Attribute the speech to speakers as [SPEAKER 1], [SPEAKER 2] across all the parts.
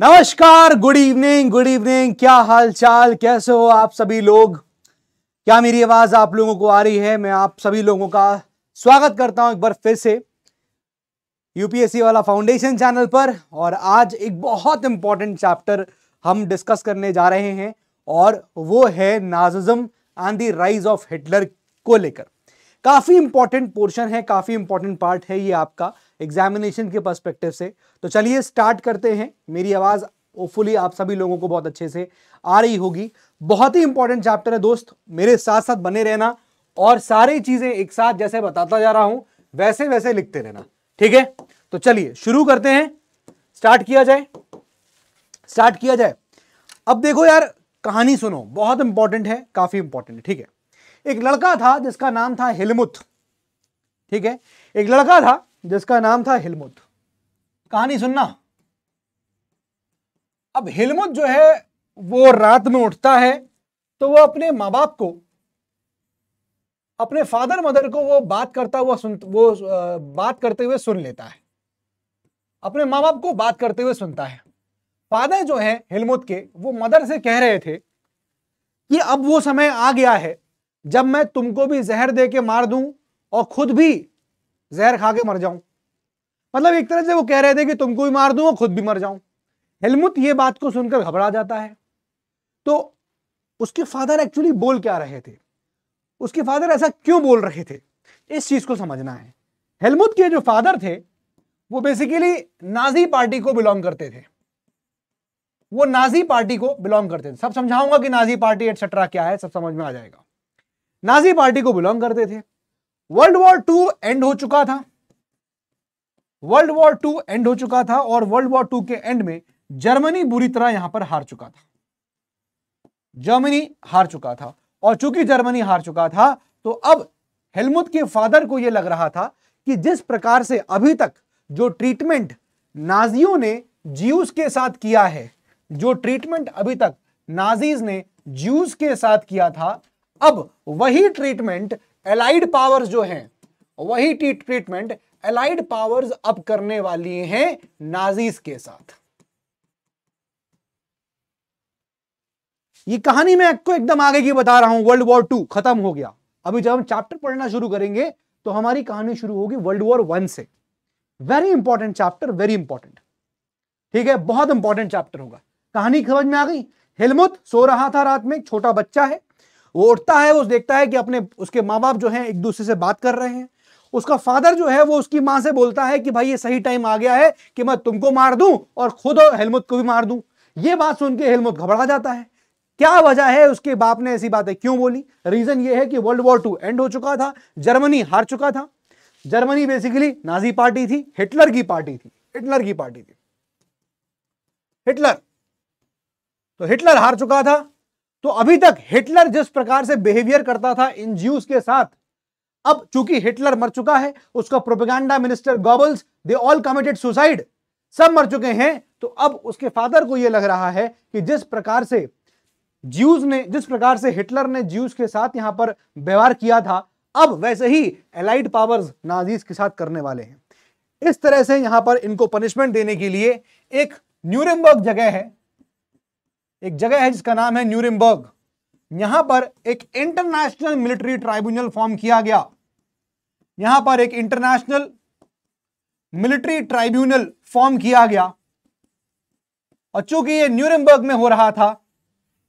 [SPEAKER 1] नमस्कार good evening good evening क्या हाल चाल कैसे हो आप सभी लोग क्या मेरी आवाज़ आप लोगों को आ रही है मैं आप सभी लोगों का स्वागत करता हूं एक बार फिर से यूपीएससी वाला फाउंडेशन चैनल पर और आज एक बहुत इंपॉर्टेंट चैप्टर हम डिस्कस करने जा रहे हैं और वो है Nazism and the rise of Hitler को लेकर काफ़ी इंपॉर्टेंट पोर्शन है काफ़ी इंपॉर्टेंट पार्ट है ये आपका एग्जामिनेशन के पर्सपेक्टिव से तो चलिए स्टार्ट करते हैं मेरी आवाज़ होपफुली आप सभी लोगों को बहुत अच्छे से आ रही होगी बहुत ही इंपॉर्टेंट चैप्टर है दोस्त मेरे साथ साथ बने रहना और सारी चीज़ें एक साथ जैसे बताता जा रहा हूं वैसे वैसे लिखते रहना ठीक है तो चलिए शुरू करते हैं स्टार्ट किया जाए स्टार्ट किया जाए अब देखो यार कहानी सुनो बहुत इंपॉर्टेंट है काफी इंपॉर्टेंट है ठीक है एक लड़का था जिसका नाम था हिलमुथ ठीक है एक लड़का था जिसका नाम था हिलमुत कहानी सुनना अब हिलमुत जो है वो रात में उठता है तो वो अपने माँ बाप को अपने फादर मदर को वो बात करता हुआ सुन वो बात करते हुए सुन लेता है अपने माँ बाप को बात करते हुए सुनता है फादर जो है हिलमुत के वो मदर से कह रहे थे कि अब वो समय आ गया है जब मैं तुमको भी जहर दे के मार दूं और खुद भी जहर खा के मर जाऊं मतलब एक तरह से वो कह रहे थे कि तुमको भी मार दूं और खुद भी मर जाऊं हेलमुत ये बात को सुनकर घबरा जाता है तो उसके फादर एक्चुअली बोल क्या रहे थे उसके फादर ऐसा क्यों बोल रहे थे इस चीज को समझना है हेलमुत के जो फादर थे वो बेसिकली नाजी पार्टी को बिलोंग करते थे वो नाजी पार्टी को बिलोंग करते थे सब समझाऊंगा कि नाजी पार्टी एटसेट्रा क्या है सब समझ में आ जाएगा नाजी पार्टी को बिलोंग करते थे वर्ल्ड वॉर टू एंड हो चुका था वर्ल्ड वॉर टू एंड हो चुका था और वर्ल्ड वॉर टू के एंड में जर्मनी बुरी तरह यहां पर हार चुका था जर्मनी हार चुका था और चूंकि जर्मनी हार चुका था तो अब हेलमुथ के फादर को यह लग रहा था कि जिस प्रकार से अभी तक जो ट्रीटमेंट नाजियों ने ज्यूस के साथ किया है जो ट्रीटमेंट अभी तक नाजीज ने ज्यूस के साथ किया था अब वही ट्रीटमेंट एलाइड पावर्स जो हैं वही ट्रीटमेंट एलाइड पावर्स अब करने वाली हैं नाजीज के साथ ये कहानी मैं आपको एकदम आगे की बता रहा हूं वर्ल्ड वॉर टू खत्म हो गया अभी जब हम चैप्टर पढ़ना शुरू करेंगे तो हमारी कहानी शुरू होगी वर्ल्ड वॉर वन से very important chapter very important ठीक है बहुत इंपॉर्टेंट चैप्टर होगा कहानी समझ में आ गई हेलमुत सो रहा था रात में छोटा बच्चा है वो उठता है वो देखता है कि अपने उसके माँ बाप जो हैं एक दूसरे से बात कर रहे हैं उसका फादर जो है वो उसकी माँ से बोलता है कि भाई ये सही टाइम आ गया है कि मैं तुमको मार दूं और खुद हेलमुत को भी मार दूं ये बात सुन के हेलमुत घबरा जाता है क्या वजह है उसके बाप ने ऐसी बातें क्यों बोली रीजन ये है कि वर्ल्ड वॉर टू एंड हो चुका था जर्मनी हार चुका था जर्मनी बेसिकली नाजी पार्टी थी हिटलर की पार्टी थी हिटलर की पार्टी थी हिटलर तो हिटलर हार चुका था तो अभी तक हिटलर जिस प्रकार से बिहेवियर करता था इन ज्यूज के साथ अब चूंकि हिटलर मर चुका है उसका propaganda minister Goebbels they all committed suicide सब मर चुके हैं तो अब उसके फादर को यह लग रहा है कि जिस प्रकार से ज्यूज ने जिस प्रकार से हिटलर ने ज्यूज के साथ यहां पर व्यवहार किया था अब वैसे ही एलाइड पावर्स नाजीज के साथ करने वाले हैं इस तरह से यहां पर इनको पनिशमेंट देने के लिए एक न्यूरमबर्ग जगह है एक जगह है जिसका नाम है न्यूरिमबर्ग यहां पर एक इंटरनेशनल मिलिट्री ट्राइब्यूनल फॉर्म किया गया यहां पर एक इंटरनेशनल मिलिट्री ट्राइब्यूनल फॉर्म किया गया और चूंकि ये न्यूरमबर्ग में हो रहा था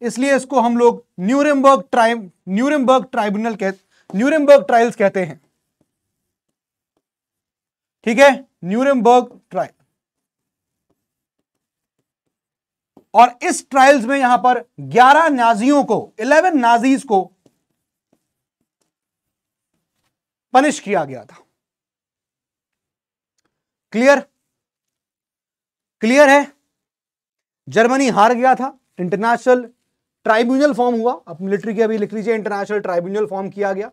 [SPEAKER 1] इसलिए इसको हम लोग न्यूरमबर्ग ट्राइब न्यूरमबर्ग ट्राइब्यूनल कह न्यूरमबर्ग ट्रायल्स कहते हैं ठीक है न्यूरमबर्ग ट्रायल और इस ट्रायल्स में यहां पर 11 नाजियों को 11 नाजीज को पनिश किया गया था क्लियर क्लियर है जर्मनी हार गया था इंटरनेशनल ट्राइब्यूनल फॉर्म हुआ अब मिलिट्री के अभी लिख लीजिए इंटरनेशनल ट्राइब्यूनल फॉर्म किया गया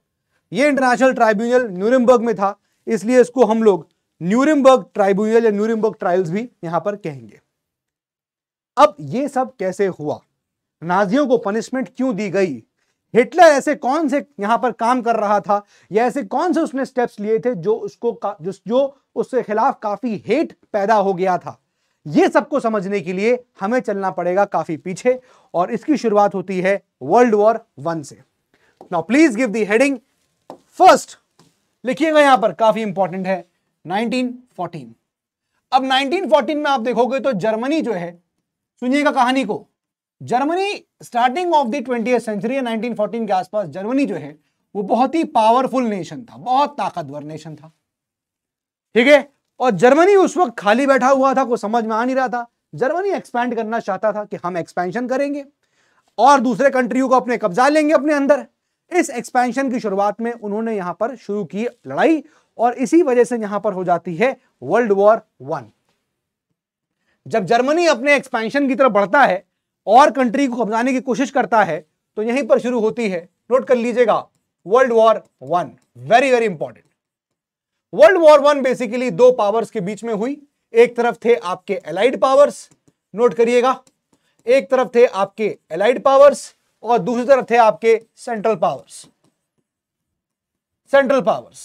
[SPEAKER 1] ये इंटरनेशनल ट्राइब्यूनल न्यूरिमबर्ग में था इसलिए इसको हम लोग न्यूरिमबर्ग ट्राइब्यूनल या न्यूरिमबर्ग ट्रायल्स भी यहां पर कहेंगे अब ये सब कैसे हुआ नाजियों को पनिशमेंट क्यों दी गई हिटलर ऐसे कौन से यहां पर काम कर रहा था या ऐसे कौन से उसने स्टेप्स लिए थे जो उसको जो, जो उसके खिलाफ काफी हेट पैदा हो गया था ये सबको समझने के लिए हमें चलना पड़ेगा काफी पीछे और इसकी शुरुआत होती है वर्ल्ड वॉर वन से now please give the heading first लिखिएगा यहां पर काफी इंपॉर्टेंट है 1914 अब 1914 में आप देखोगे तो जर्मनी जो है सुनिएगा कहानी को Germany starting of the twenty century 1914 के आसपास जर्मनी जो है वो बहुत ही पावरफुल नेशन था बहुत ताकतवर नेशन था ठीक है और जर्मनी उस वक्त खाली बैठा हुआ था कोई समझ में आ नहीं रहा था जर्मनी एक्सपैंड करना चाहता था कि हम एक्सपेंशन करेंगे और दूसरे कंट्रियों को अपने कब्जा लेंगे अपने अंदर इस एक्सपेंशन की शुरुआत में उन्होंने यहां पर शुरू की लड़ाई और इसी वजह से यहां पर हो जाती है वर्ल्ड वॉर वन जब जर्मनी अपने एक्सपेंशन की तरफ बढ़ता है और कंट्री को कब्जाने की कोशिश करता है तो यहीं पर शुरू होती है नोट कर लीजिएगा world war one very very important world war one basically दो पावर्स के बीच में हुई एक तरफ थे आपके एलाइड पावर्स नोट करिएगा एक तरफ थे आपके एलाइड पावर्स और दूसरी तरफ थे आपके सेंट्रल पावर्स सेंट्रल पावर्स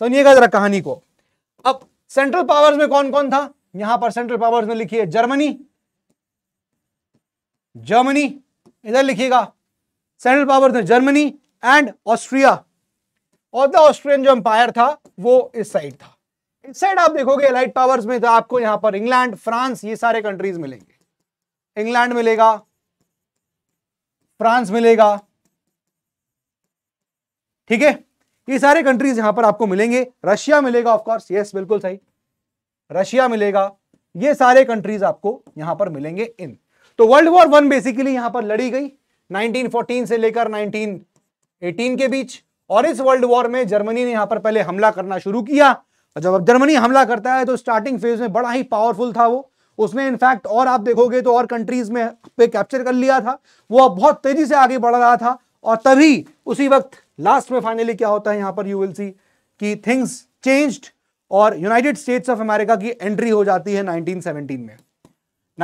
[SPEAKER 1] समझिएगा जरा कहानी को अब सेंट्रल पावर्स में कौन कौन था यहां पर सेंट्रल पावर्स में लिखिए जर्मनी जर्मनी इधर लिखिएगा सेंट्रल पावर्स में जर्मनी एंड ऑस्ट्रिया और द ऑस्ट्रियन जो एम्पायर था वो इस साइड था इस साइड आप देखोगे लाइट पावर्स में तो आपको यहां पर इंग्लैंड फ्रांस ये सारे कंट्रीज मिलेंगे इंग्लैंड मिलेगा फ्रांस मिलेगा ठीक है ये सारे कंट्रीज यहां पर आपको मिलेंगे रशिया मिलेगा ऑफ कोर्स यस बिल्कुल सही रशिया मिलेगा ये सारे कंट्रीज आपको यहां पर मिलेंगे इन तो वर्ल्ड वॉर वन बेसिकली यहां पर लड़ी गई 1914 से लेकर 1918 के बीच और इस वर्ल्ड वॉर में जर्मनी ने यहां पर पहले हमला करना शुरू किया और जब जर्मनी हमला करता है तो स्टार्टिंग फेज में बड़ा ही पावरफुल था वो उसने इनफैक्ट और आप देखोगे तो और कंट्रीज में पे कैप्चर कर लिया था वो अब बहुत तेजी से आगे बढ़ रहा था और तभी उसी वक्त लास्ट में फाइनली क्या होता है यहां पर यू विल सी कि थिंग्स चेंज्ड और यूनाइटेड स्टेट्स ऑफ अमेरिका की एंट्री हो जाती है 1917 में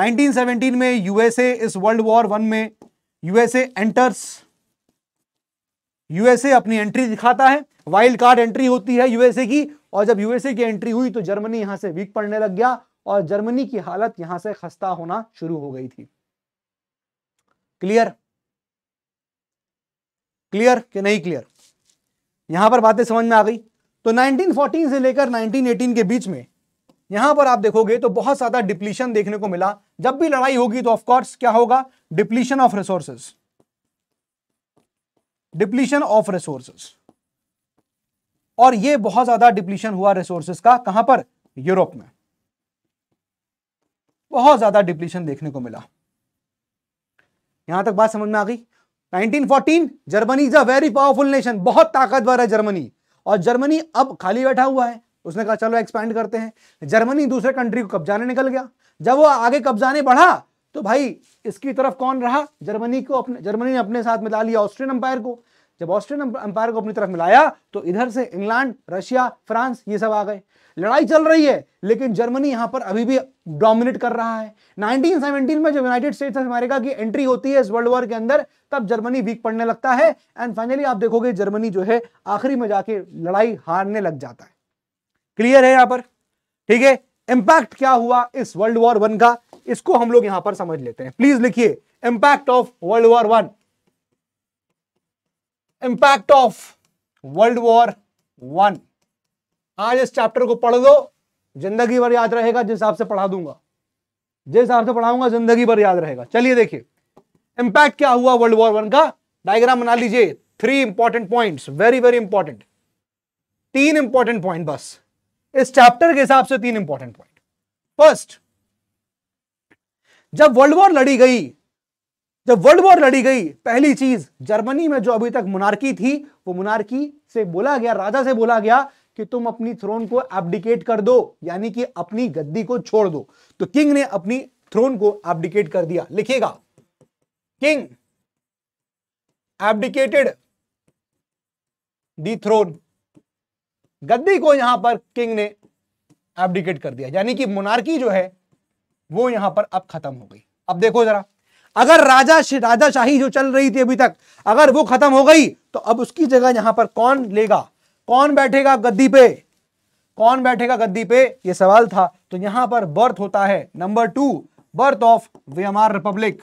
[SPEAKER 1] 1917 में यूएसए इस वर्ल्ड वॉर वन में यूएसए एंटर्स यूएसए अपनी एंट्री दिखाता है वाइल्ड कार्ड एंट्री होती है यूएसए की और जब यूएसए की एंट्री हुई तो जर्मनी यहां से वीक पड़ने लग गया और जर्मनी की हालत यहां से खस्ता होना शुरू हो गई थी क्लियर क्लियर कि नहीं क्लियर यहां पर बातें समझ में आ गई तो 1914 से लेकर 1918 के बीच में यहां पर आप देखोगे तो बहुत ज्यादा डिप्लीशन देखने को मिला जब भी लड़ाई होगी तो ऑफकोर्स क्या होगा depletion of resources depletion of resources और ये बहुत ज्यादा डिप्लीशन हुआ रिसोर्सेस का कहां पर यूरोप में बहुत ज्यादा डिप्लीशन देखने को मिला यहां तक बात समझ में आ गई 1914 Germany is a very powerful nation बहुत ताकतवर है जर्मनी और जर्मनी अब खाली बैठा हुआ है उसने कहा चलो एक्सपैंड करते हैं जर्मनी दूसरे कंट्री को कब्जाने निकल गया जब वो आगे कब्जाने बढ़ा तो भाई इसकी तरफ कौन रहा जर्मनी को अपने जर्मनी ने अपने साथ मिला लिया ऑस्ट्रियन अंपायर को जब ऑस्ट्रियन अंपायर को अपनी तरफ मिलाया तो इधर से इंग्लैंड रशिया फ्रांस ये सब आ गए लड़ाई चल रही है लेकिन जर्मनी यहां पर अभी भी डोमिनेट कर रहा है 1917 में जब यूनाइटेड स्टेट्स ऑफ अमेरिका की एंट्री होती है इस वर्ल्ड वॉर के अंदर तब जर्मनी वीक पड़ने लगता है एंड फाइनली आप देखोगे जर्मनी जो है आखिरी में जाके लड़ाई हारने लग जाता है क्लियर है यहां पर ठीक है इंपैक्ट क्या हुआ इस वर्ल्ड वॉर वन का इसको हम लोग यहां पर समझ लेते हैं प्लीज लिखिए impact of world war one impact of world war one आज इस चैप्टर को पढ़ दो जिंदगी भर याद रहेगा जिस हिसाब से पढ़ा दूंगा जिस हिसाब से पढ़ाऊंगा जिंदगी भर याद रहेगा चलिए देखिए इंपैक्ट क्या हुआ वर्ल्ड वॉर वन का डायग्राम बना लीजिए three important points very very important तीन इंपॉर्टेंट पॉइंट बस इस चैप्टर के हिसाब से तीन इंपॉर्टेंट पॉइंट फर्स्ट जब वर्ल्ड वॉर लड़ी गई जब वर्ल्ड वॉर लड़ी गई पहली चीज जर्मनी में जो अभी तक मुनारकी थी वो मुनारकी से बोला गया राजा से बोला गया कि तुम अपनी थ्रोन को एबडिकेट कर दो यानी कि अपनी गद्दी को छोड़ दो तो किंग ने अपनी थ्रोन को एबडिकेट कर दिया लिखेगा किंग एबडिकेटेड दी थ्रोन गद्दी को यहां पर किंग ने एबडिकेट कर दिया यानी कि मुनारकी जो है वो यहां पर अब खत्म हो गई अब देखो जरा अगर राजा राजाशाही जो चल रही थी अभी तक अगर वो खत्म हो गई तो अब उसकी जगह यहां पर कौन लेगा कौन बैठेगा गद्दी पे कौन बैठेगा गद्दी पे ये सवाल था तो यहां पर बर्थ होता है number two birth of Weimar Republic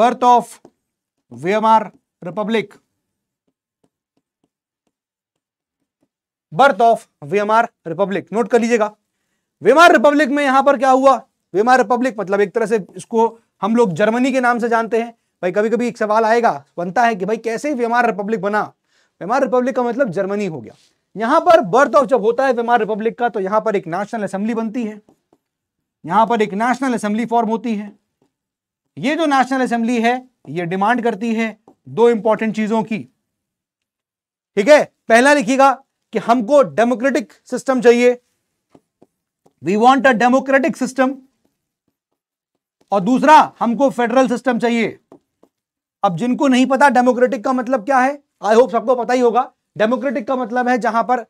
[SPEAKER 1] birth of Weimar Republic birth of Weimar Republic note कर लीजिएगा वेमार रिपब्लिक में यहां पर क्या हुआ वेमार रिपब्लिक मतलब एक तरह से इसको हम लोग जर्मनी के नाम से जानते हैं भाई कभी कभी एक सवाल आएगा बनता है कि भाई कैसे व्यमार रिपब्लिक बना व्यमार रिपब्लिक का मतलब जर्मनी हो गया यहां पर बर्थ ऑफ जब होता है व्यमार रिपब्लिक का तो यहां पर एक नेशनल असेंबली बनती है यहां पर एक नेशनल असेंबली फॉर्म होती है ये जो नेशनल असेंबली है ये डिमांड करती है दो इंपॉर्टेंट चीजों की ठीक है पहला लिखिएगा कि हमको डेमोक्रेटिक सिस्टम चाहिए we want a democratic system और दूसरा हमको फेडरल सिस्टम चाहिए अब जिनको नहीं पता डेमोक्रेटिक का मतलब क्या है आई होप सबको पता ही होगा डेमोक्रेटिक का मतलब है जहां पर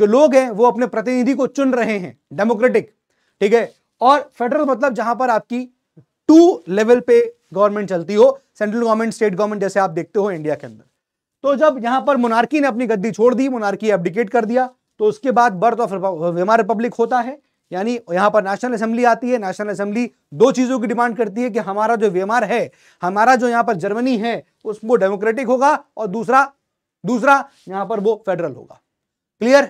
[SPEAKER 1] जो लोग हैं वो अपने प्रतिनिधि को चुन रहे हैं डेमोक्रेटिक ठीक है और फेडरल मतलब जहां पर आपकी टू लेवल पे गवर्नमेंट चलती हो सेंट्रल गवर्नमेंट स्टेट गवर्नमेंट जैसे आप देखते हो इंडिया के अंदर तो जब यहां पर मोनार्की ने अपनी गद्दी छोड़ दी मोनार्की एबडिकेट कर दिया तो उसके बाद बर्थ ऑफ रिपब्लिक होता है यानी यहां पर नेशनल असेंबली आती है नेशनल असेंबली दो चीज़ों की डिमांड करती है कि हमारा जो व्यमार है हमारा जो यहां पर जर्मनी है उसको डेमोक्रेटिक होगा और दूसरा दूसरा यहाँ पर वो फेडरल होगा क्लियर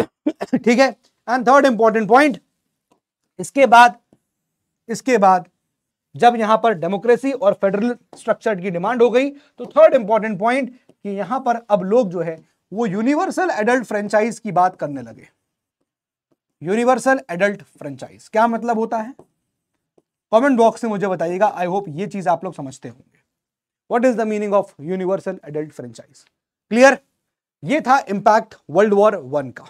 [SPEAKER 1] ठीक है एंड थर्ड इंपॉर्टेंट पॉइंट इसके बाद इसके बाद जब यहां पर डेमोक्रेसी और फेडरल स्ट्रक्चर की डिमांड हो गई तो थर्ड इंपॉर्टेंट पॉइंट कि यहां पर अब लोग जो है वो यूनिवर्सल एडल्ट फ्रेंचाइज की बात करने लगे यूनिवर्सल एडल्ट फ्रेंचाइज क्या मतलब होता है कमेंट बॉक्स में मुझे बताइएगा आई होप ये चीज आप लोग समझते होंगे what is the meaning of universal adult franchise clear ये था इंपैक्ट वर्ल्ड वॉर वन का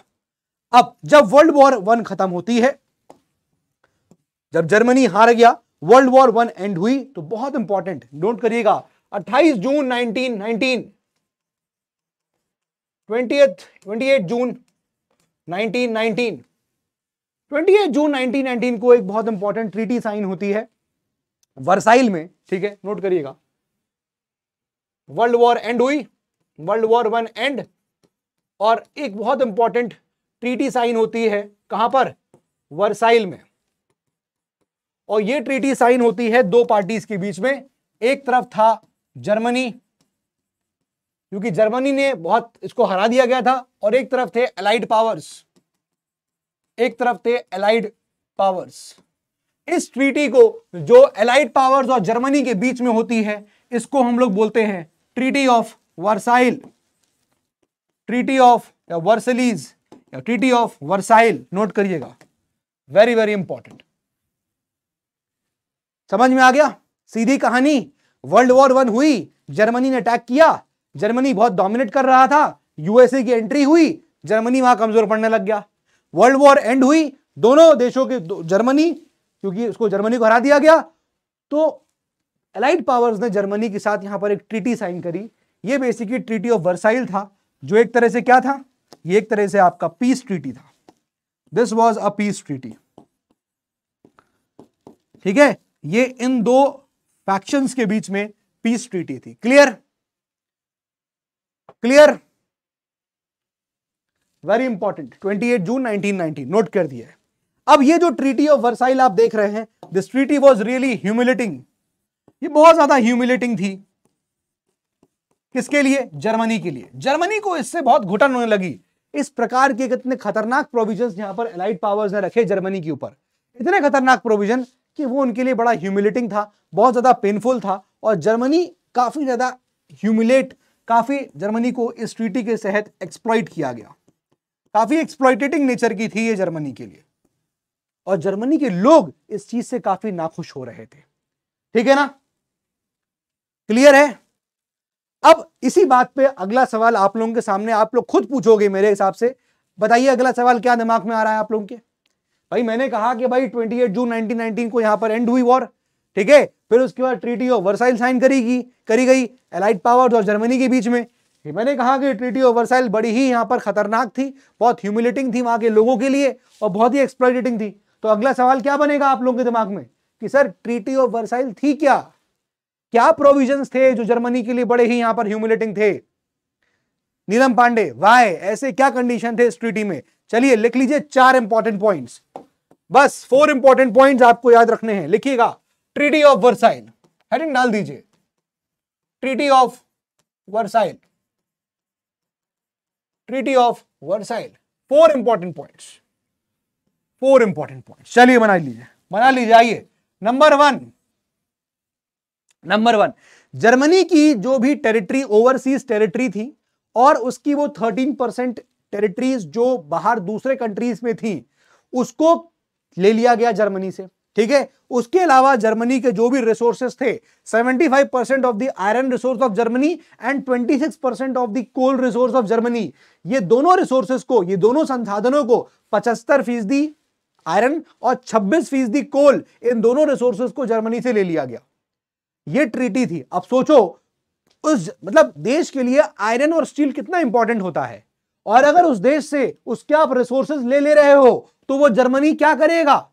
[SPEAKER 1] अब जब वर्ल्ड वॉर वन खत्म होती है जब जर्मनी हार गया वर्ल्ड वॉर वन एंड हुई तो बहुत इंपॉर्टेंट नोट करिएगा 28 जून 1919 20th 28 जून 1919 एट जून 1919 को एक बहुत इंपॉर्टेंट ट्रीटी साइन होती है वर्साइल में ठीक है नोट करिएगा वर्ल्ड वॉर एंड हुई वर्ल्ड वॉर वन एंड और एक बहुत इंपॉर्टेंट ट्रीटी साइन होती है कहां पर वर्साइल में और यह ट्रीटी साइन होती है दो पार्टीज के बीच में एक तरफ था जर्मनी क्योंकि जर्मनी ने बहुत इसको हरा दिया गया था और एक तरफ थे अलाइड पावर्स एक तरफ थे एलाइड पावर्स इस ट्रीटी को जो एलाइड पावर्स और जर्मनी के बीच में होती है इसको हम लोग बोलते हैं treaty of Versailles treaty of या वर्सलीज या ट्रीटी ऑफ वर्साइल नोट करिएगा वेरी वेरी इंपॉर्टेंट समझ में आ गया सीधी कहानी वर्ल्ड वॉर वन हुई जर्मनी ने अटैक किया जर्मनी बहुत डोमिनेट कर रहा था यूएसए की एंट्री हुई जर्मनी वहां कमजोर पड़ने लग गया वर्ल्ड वॉर एंड हुई दोनों देशों के दो, जर्मनी क्योंकि उसको जर्मनी को हरा दिया गया तो एलाइड पावर्स ने जर्मनी के साथ यहां पर एक ट्रीटी साइन करी ये बेसिकली ट्रीटी ऑफ वर्साइल था जो एक तरह से क्या था ये एक तरह से आपका पीस ट्रीटी था this was a peace treaty ठीक है ये इन दो फैक्शंस के बीच में पीस ट्रीटी थी clear clear very important 28 June 1990 नोट कर दिया है अब ये जो ट्रीटी ऑफ वर्साइल आप देख रहे हैं this treaty was really humiliating ये बहुत ज्यादा ह्यूमिलेटिंग थी किसके लिए जर्मनी के लिए जर्मनी को इससे बहुत घुटन होने लगी इस प्रकार के कितने खतरनाक प्रोविजन यहां पर अलाइड पावर्स ने रखे जर्मनी के ऊपर इतने खतरनाक प्रोविजन कि वो उनके लिए बड़ा ह्यूमिलेटिंग था बहुत ज्यादा पेनफुल था और जर्मनी काफी ज्यादा ह्यूमिलेट काफी जर्मनी को इस ट्रीटी के तहत एक्सप्लॉइट किया गया काफ़ी एक्सप्लॉयटेटिंग नेचर की थी ये जर्मनी के लिए और जर्मनी के लोग इस चीज़ से काफ़ी नाखुश हो रहे थे ठीक है ना क्लियर है अब इसी बात पे अगला सवाल आप लोगों के सामने आप लोग खुद पूछोगे मेरे हिसाब से बताइए अगला सवाल क्या दिमाग में आ रहा है आप लोगों के भाई मैंने कहा कि भाई 28 जून 1919 को यहां पर एंड हुई वॉर ठीक है फिर उसके बाद ट्रीटी ऑफ वर्साइल साइन करेगी करी गई एलाइट पावर्स और जर्मनी के बीच में मैंने कहा कि ट्रीटी ओवरसाइल बड़ी ही यहाँ पर खतरनाक थी बहुत ह्यूमिलेटिंग थी वहाँ के लोगों के लिए और बहुत ही एक्सप्लॉइटेटिंग थी तो अगला सवाल क्या बनेगा आप लोगों के दिमाग में कि सर ट्रीटी ऑफ वर्साइल थी क्या क्या प्रोविजंस थे जो जर्मनी के लिए बड़े ही यहाँ पर ह्यूमिलेटिंग थे नीलम पांडे वाय ऐसे क्या कंडीशन थे इस ट्रीटी में चलिए लिख लीजिए चार इंपॉर्टेंट पॉइंट्स बस फोर इंपॉर्टेंट पॉइंट्स आपको याद रखने हैं लिखिएगा ट्रीटी ऑफ वर्साइल हेडिंग डाल दीजिए treaty of Versailles treaty of Versailles four important points four important points चलिए बना लीजिए बना लीजिए आइए number one number one Germany की जो भी टेरिटरी ओवरसीज टेरिटरी थी और उसकी वो थर्टीन परसेंट टेरिटरीज जो बाहर दूसरे कंट्रीज में थी उसको ले लिया गया जर्मनी से ठीक है उसके अलावा जर्मनी के जो भी रिसोर्सेस थे 75 percent of the iron resource of Germany and 26 percent of the coal resource of Germany ये दोनों रिसोर्सेस को ये दोनों संसाधनों को पचहत्तर फीसदी आयरन और 26 फीसदी कोल इन दोनों रिसोर्सेस को जर्मनी से ले लिया गया ये ट्रीटी थी अब सोचो उस मतलब देश के लिए आयरन और स्टील कितना इंपॉर्टेंट होता है और अगर उस देश से उसके आप रिसोर्सेज ले ले रहे हो तो वो जर्मनी क्या करेगा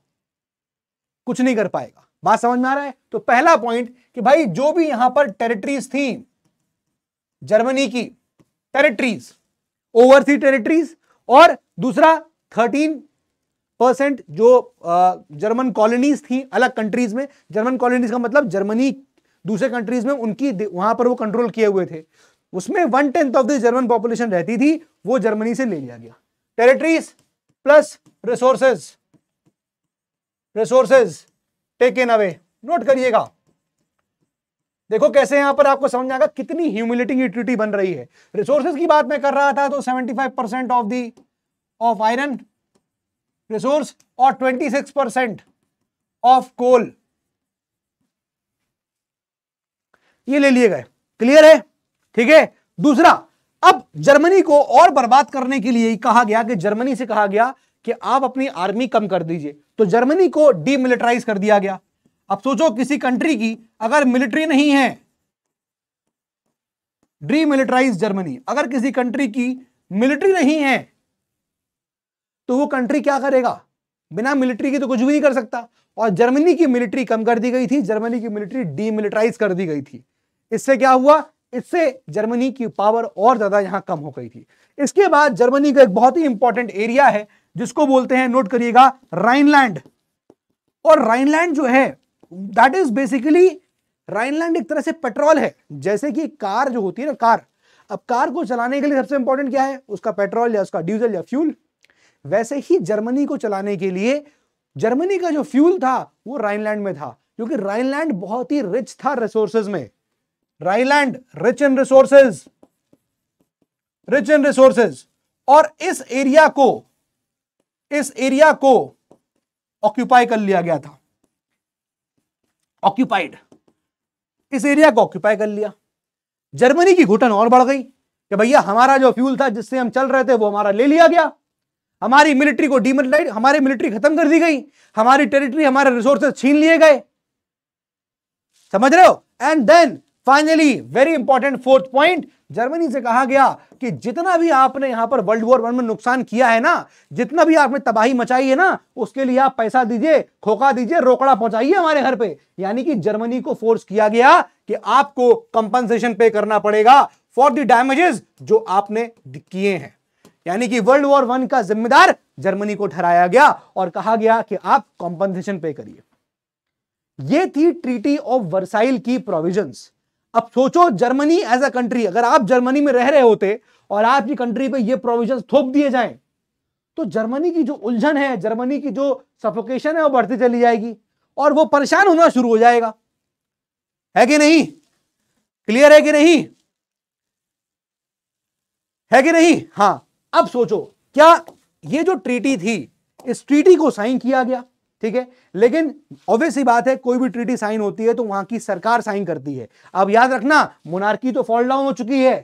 [SPEAKER 1] कुछ नहीं कर पाएगा बात समझ में आ रहा है तो पहला पॉइंट कि भाई जो भी यहां पर टेरिटरीज थी जर्मनी की टेरिटरीज ओवरसी टेरिटरीज और दूसरा थर्टीन परसेंट जो जर्मन कॉलोनीज थी अलग कंट्रीज में जर्मन कॉलोनीज का मतलब जर्मनी दूसरे कंट्रीज में उनकी वहां पर वो कंट्रोल किए हुए थे उसमें one tenth of the German population रहती थी वो जर्मनी से ले लिया गया territories plus resources resources taken away note करिएगा देखो कैसे यहां पर आपको समझ आएगा कितनी ह्यूमिलिटिंग यूटिलिटी बन रही है रिसोर्सेज की बात मैं कर रहा था तो 75 percent of the of iron resource और 26 परसेंट ऑफ कोल ये ले लिए गए क्लियर है ठीक है दूसरा अब जर्मनी को और बर्बाद करने के लिए कहा गया कि जर्मनी से कहा गया कि आप अपनी आर्मी कम कर दीजिए तो जर्मनी को डीमिलिटराइज कर दिया गया अब सोचो किसी कंट्री की अगर मिलिट्री नहीं है डीमिलिटराइज जर्मनी अगर किसी कंट्री की मिलिट्री नहीं है तो वो कंट्री क्या करेगा बिना मिलिट्री की तो कुछ भी नहीं कर सकता और जर्मनी की मिलिट्री कम कर दी गई थी जर्मनी की मिलिट्री डीमिलिटराइज कर दी गई थी इससे क्या हुआ इससे जर्मनी की पावर और ज्यादा यहां कम हो गई थी इसके बाद जर्मनी का एक बहुत ही इंपॉर्टेंट एरिया है जिसको बोलते हैं नोट करिएगा राइनलैंड और राइनलैंड जो है दैट इज बेसिकली राइनलैंड एक तरह से पेट्रोल है जैसे कि कार जो होती है ना कार अब कार को चलाने के लिए सबसे इंपॉर्टेंट क्या है उसका पेट्रोल या उसका डीजल या फ्यूल वैसे ही जर्मनी को चलाने के लिए जर्मनी का जो फ्यूल था वो राइनलैंड में था क्योंकि राइनलैंड बहुत ही रिच था रिसोर्सेज में Rhineland rich in resources rich in resources और इस एरिया को इस एरिया को ऑक्यूपाई कर लिया गया था ऑक्यूपाइड इस एरिया को ऑक्यूपाई कर लिया जर्मनी की घुटन और बढ़ गई कि भैया हमारा जो फ्यूल था जिससे हम चल रहे थे वो हमारा ले लिया गया हमारी मिलिट्री को डीमोटिलाइट हमारी मिलिट्री खत्म कर दी गई हमारी टेरिटरी हमारे रिसोर्सेज छीन लिए गए समझ रहे हो and then finally very important fourth point Germany से कहा गया कि जितना भी आपने यहां पर वर्ल्ड वॉर वन में नुकसान किया है ना जितना भी आपने तबाही मचाई है ना उसके लिए आप पैसा दीजिए खोखा दीजिए रोकड़ा पहुंचाइए हमारे घर पे यानी कि जर्मनी को फोर्स किया गया कि आपको कंपनसेशन पे करना पड़ेगा फॉर द डैमेजेस जो आपने किए हैं यानी कि वर्ल्ड वॉर वन का जिम्मेदार जर्मनी को ठहराया गया और कहा गया कि आप कॉम्पनसेशन पे करिए थी ट्रीटी ऑफ वर्साइल की प्रोविजंस अब सोचो जर्मनी एज अ कंट्री अगर आप जर्मनी में रह रहे होते और आपकी कंट्री पे ये प्रोविजन थोप दिए जाए तो जर्मनी की जो उलझन है जर्मनी की जो सफोकेशन है वो बढ़ती चली जाएगी और वो परेशान होना शुरू हो जाएगा है कि नहीं क्लियर है कि नहीं है कि नहीं हाँ अब सोचो क्या ये जो ट्रीटी थी इस ट्रीटी को साइन किया गया ठीक है लेकिन ऑब्वियस ही बात है कोई भी ट्रीटी साइन होती है तो वहां की सरकार साइन करती है अब याद रखना मोनार्की तो फॉल डाउन हो चुकी है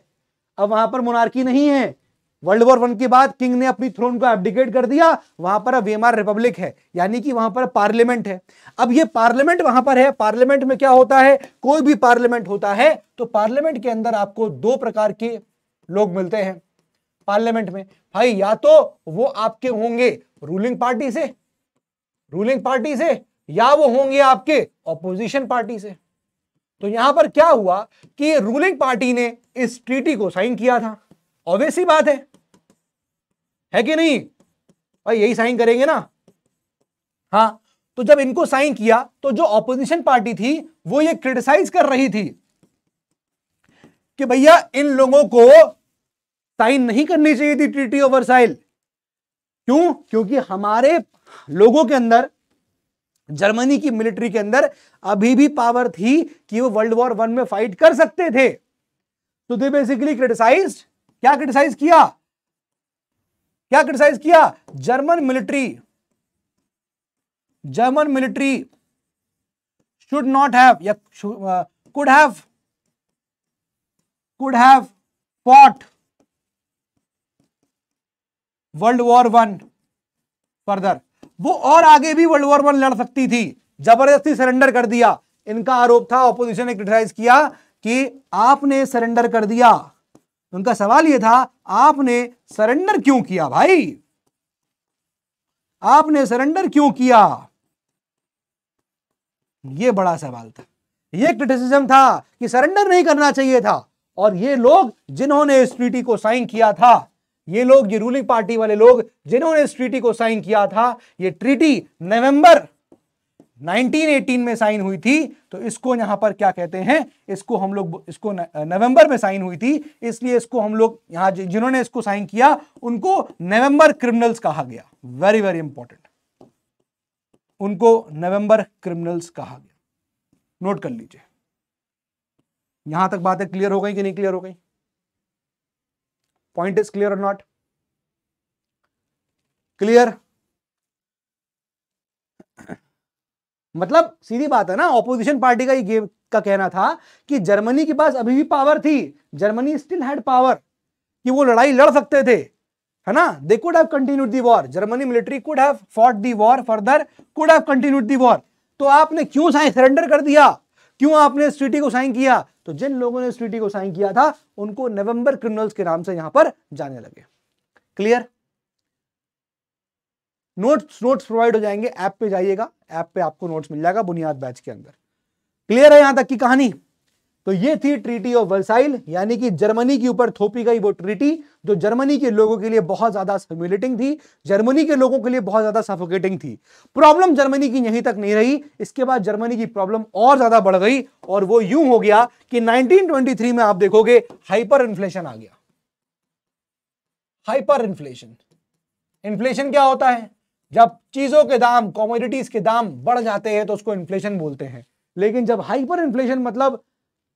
[SPEAKER 1] अब वहां पर मोनार्की नहीं है वर्ल्ड वॉर वन के बाद किंग ने अपनी थ्रोन को एबडिकेट कर दिया वहां पर अब वेमार रिपब्लिक है यानी कि वहां पर पार्लियामेंट है अब ये पार्लियामेंट वहां पर है पार्लियामेंट में क्या होता है कोई भी पार्लियामेंट होता है तो पार्लियामेंट के अंदर आपको दो प्रकार के लोग मिलते हैं पार्लियामेंट में भाई या तो वो आपके होंगे रूलिंग पार्टी से रूलिंग पार्टी से या वो होंगे आपके ऑपोजिशन पार्टी से तो यहां पर क्या हुआ कि रूलिंग पार्टी ने इस ट्रीटी को साइन किया था ऑब्वियस ही बात है है कि नहीं भाई यही साइन करेंगे ना हाँ तो जब इनको साइन किया तो जो ऑपोजिशन पार्टी थी वो ये क्रिटिसाइज कर रही थी कि भैया इन लोगों को साइन नहीं करनी चाहिए थी ट्रीटी ओवरसाइल क्यों क्योंकि हमारे लोगों के अंदर जर्मनी की मिलिट्री के अंदर अभी भी पावर थी कि वो वर्ल्ड वॉर वन में फाइट कर सकते थे तो दे बेसिकली क्रिटिसाइज क्या क्रिटिसाइज किया क्या क्रिटिसाइज किया German military German military should not have या could have could have fought world war one further वो और आगे भी वर्ल्ड वॉर वन लड़ सकती थी जबरदस्ती सरेंडर कर दिया इनका आरोप था ऑपोजिशन ने क्रिटिसाइज किया कि आपने सरेंडर कर दिया उनका सवाल यह था आपने सरेंडर क्यों किया भाई आपने सरेंडर क्यों किया यह बड़ा सवाल था यह क्रिटिसिज्म था कि सरेंडर नहीं करना चाहिए था और ये लोग जिन्होंने इस ट्रीटी को साइन किया था ये लोग ये रूलिंग पार्टी वाले लोग जिन्होंने इस ट्रीटी को साइन किया था ये ट्रीटी नवंबर 1918 में साइन हुई थी तो इसको यहां पर क्या कहते हैं इसको हम लोग इसको नवंबर में साइन हुई थी इसलिए इसको हम लोग यहां जिन्होंने इसको साइन किया उनको नवंबर क्रिमिनल्स कहा गया वेरी वेरी इंपॉर्टेंट उनको नवंबर क्रिमिनल्स कहा गया नोट कर लीजिए यहां तक बातें क्लियर हो गई कि नहीं क्लियर हो गई point is clear or not clear मतलब सीधी बात है ना ऑपोजिशन पार्टी का ये गेम का कहना था कि जर्मनी के पास अभी भी पावर थी जर्मनी स्टिल हैड पावर कि वो लड़ाई लड़ सकते थे है ना they could have continued the war Germany military could have fought the war further could have continued the war तो आपने क्यों साइन सरेंडर कर दिया क्यों आपने इस ट्रीटी को साइन किया तो जिन लोगों ने ट्रीटी को साइन किया था उनको नवंबर क्रिमिनल्स के नाम से यहां पर जाने लगे क्लियर नोट्स नोट्स प्रोवाइड हो जाएंगे ऐप पे जाइएगा ऐप पे आपको नोट्स मिल जाएगा बुनियाद बैच के अंदर क्लियर है यहां तक की कहानी तो ये थी ट्रीटी ऑफ वर्साइल यानी कि जर्मनी के ऊपर थोपी गई वो ट्रीटी जो जर्मनी के लोगों के लिए बहुत ज्यादा स्टिमुलेटिंग थी जर्मनी के लोगों के लिए बहुत ज्यादा सफोकेटिंग थी प्रॉब्लम जर्मनी की यहीं तक नहीं रही इसके बाद जर्मनी की प्रॉब्लम और ज्यादा बढ़ गई और वो यूं हो गया कि 1923 में आप देखोगे हाइपर इन्फ्लेशन आ गया हाइपर इन्फ्लेशन इन्फ्लेशन क्या होता है जब चीजों के दाम कॉमोडिटीज के दाम बढ़ जाते हैं तो उसको इन्फ्लेशन बोलते हैं लेकिन जब हाइपर इन्फ्लेशन मतलब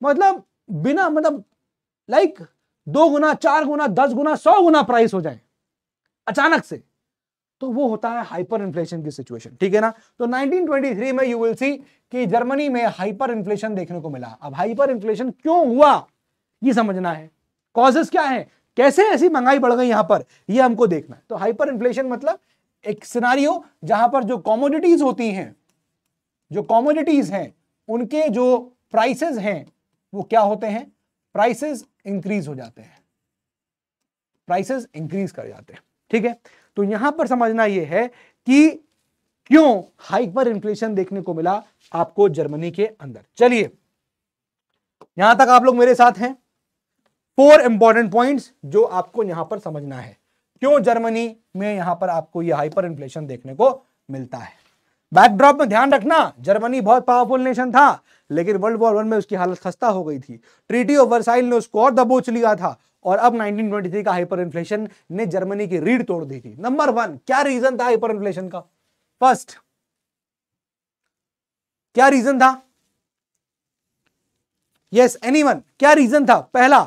[SPEAKER 1] मतलब बिना मतलब लाइक like, दो गुना चार गुना दस गुना सौ गुना प्राइस हो जाए अचानक से तो वो होता है हाइपर इन्फ्लेशन की सिचुएशन ठीक है ना तो 1923 में यू विल सी कि जर्मनी में हाइपर इन्फ्लेशन देखने को मिला अब हाइपर इन्फ्लेशन क्यों हुआ ये समझना है कॉजेस क्या है कैसे ऐसी महंगाई बढ़ गई यहां पर ये यह हमको देखना है तो हाइपर इन्फ्लेशन मतलब एक सिनारियो जहां पर जो कॉमोडिटीज होती हैं जो कॉमोडिटीज हैं उनके जो प्राइसेस हैं वो क्या होते हैं प्राइसेस इंक्रीज हो जाते हैं प्राइसेस इंक्रीज कर जाते हैं ठीक है तो यहां पर समझना यह है कि क्यों हाइपर इन्फ्लेशन देखने को मिला आपको जर्मनी के अंदर चलिए यहां तक आप लोग मेरे साथ हैं फोर इंपॉर्टेंट पॉइंट्स जो आपको यहां पर समझना है क्यों जर्मनी में यहां पर आपको यह हाइपर इन्फ्लेशन देखने को मिलता है बैकड्रॉप में ध्यान रखना जर्मनी बहुत पावरफुल नेशन था लेकिन वर्ल्ड वॉर वन में उसकी हालत खस्ता हो गई थी ट्रीटी ऑफ वर्साइल ने उसको और दबोच लिया था और अब 1923 का हाइपर इन्फ्लेशन ने जर्मनी की रीढ़ तोड़ दी थी नंबर वन क्या रीजन था हाइपर इन्फ्लेशन का फर्स्ट क्या रीजन था यस एनी वन क्या रीजन था पहला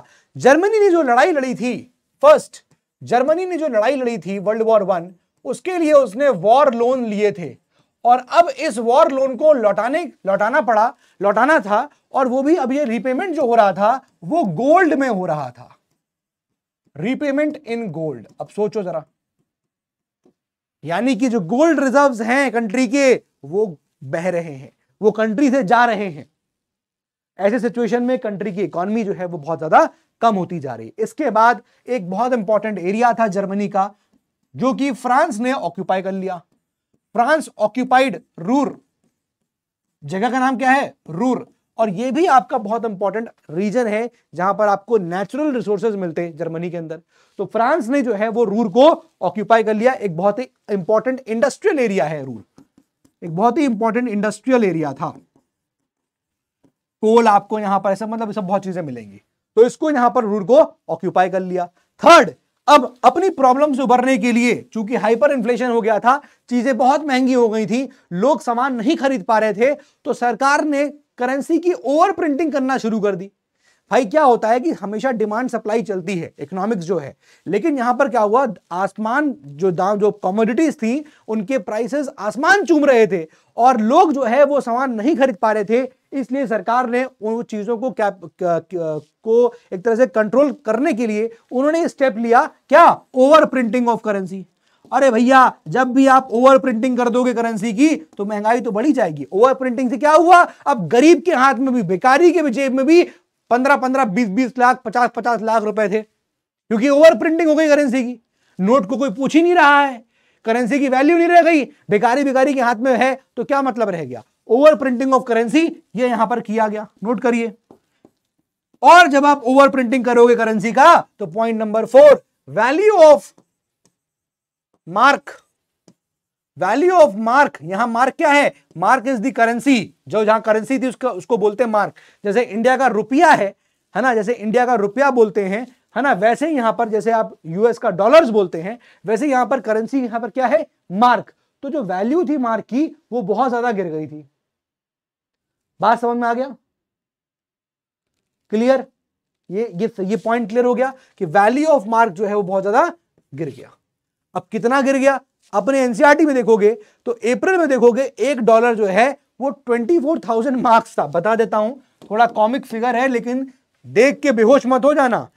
[SPEAKER 1] जर्मनी ने जो लड़ाई लड़ी थी फर्स्ट जर्मनी ने जो लड़ाई लड़ी थी वर्ल्ड वॉर वन उसके लिए उसने वॉर लोन लिए थे और अब इस वॉर लोन को लौटाने लौटाना पड़ा लौटाना था और वो भी अब ये रिपेमेंट जो हो रहा था वो गोल्ड में हो रहा था रिपेमेंट इन गोल्ड अब सोचो जरा यानी कि जो गोल्ड रिजर्व्स हैं कंट्री के वो बह रहे हैं वो कंट्री से जा रहे हैं ऐसे सिचुएशन में कंट्री की इकोनॉमी जो है वो बहुत ज्यादा कम होती जा रही है इसके बाद एक बहुत इंपॉर्टेंट एरिया था जर्मनी का जो कि फ्रांस ने ऑक्यूपाई कर लिया फ्रांस ऑक्यूपाइड रूर जगह का नाम क्या है रूर और ये भी आपका बहुत इंपॉर्टेंट रीजन है जहां पर आपको नेचुरल रिसोर्सेज मिलते हैं जर्मनी के अंदर तो फ्रांस ने जो है वो रूर को ऑक्यूपाई कर लिया एक बहुत ही इंपॉर्टेंट इंडस्ट्रियल एरिया है रूर एक बहुत ही इंपॉर्टेंट इंडस्ट्रियल एरिया था कोल आपको यहां पर ऐसा मतलब सब बहुत चीजें मिलेंगी तो इसको यहां पर रूर को ऑक्यूपाई कर लिया थर्ड अब अपनी प्रॉब्लम से उभरने के लिए चूंकि हाइपर इन्फ्लेशन हो गया था चीजें बहुत महंगी हो गई थी लोग सामान नहीं खरीद पा रहे थे तो सरकार ने करेंसी की ओवर प्रिंटिंग करना शुरू कर दी भाई क्या होता है कि हमेशा डिमांड सप्लाई चलती है इकोनॉमिक्स जो है लेकिन यहां पर क्या हुआ आसमान जो दाम जो कमोडिटीज थी उनके प्राइसेस आसमान चूम रहे थे और लोग जो है वो सामान नहीं खरीद पा रहे थे इसलिए सरकार ने उन चीज़ों को क्या को एक तरह से कंट्रोल करने के लिए उन्होंने स्टेप लिया क्या ओवर प्रिंटिंग ऑफ करेंसी अरे भैया जब भी आप ओवर प्रिंटिंग कर दोगे करेंसी की तो महंगाई तो बढ़ी जाएगी ओवर प्रिंटिंग से क्या हुआ अब गरीब के हाथ में भी बेकारी के जेब में भी पंद्रह पंद्रह बीस बीस लाख पचास पचास लाख रुपए थे क्योंकि ओवर प्रिंटिंग हो गई करेंसी की नोट को कोई पूछ ही नहीं रहा है करेंसी की वैल्यू नहीं रह गई बेकारी बेकारी के हाथ में है तो क्या मतलब रह गया ओवर प्रिंटिंग ऑफ करेंसी ये यहां पर किया गया नोट करिए और जब आप ओवर प्रिंटिंग करोगे करेंसी का तो point number four value of mark value of mark यहां मार्क क्या है मार्क इज दी करेंसी जो जहां करेंसी थी उसको उसको बोलते हैं मार्क जैसे इंडिया का रुपया है है ना जैसे इंडिया का रुपया बोलते हैं है ना वैसे यहां पर जैसे आप यूएस का डॉलर्स बोलते हैं वैसे यहां पर करेंसी यहां पर क्या है मार्क तो जो वैल्यू थी मार्क की वो बहुत ज्यादा गिर गई थी बात समझ में आ गया क्लियर ये ये ये पॉइंट क्लियर हो गया कि वैल्यू ऑफ मार्क जो है वो बहुत ज्यादा गिर गया अब कितना गिर गया अपने एनसीआरटी e में देखोगे तो अप्रैल में देखोगे एक डॉलर जो है वो ट्वेंटी फोर थाउजेंड मार्क्स था बता देता हूं थोड़ा कॉमिक फिगर है लेकिन देख के बेहोश मत हो जाना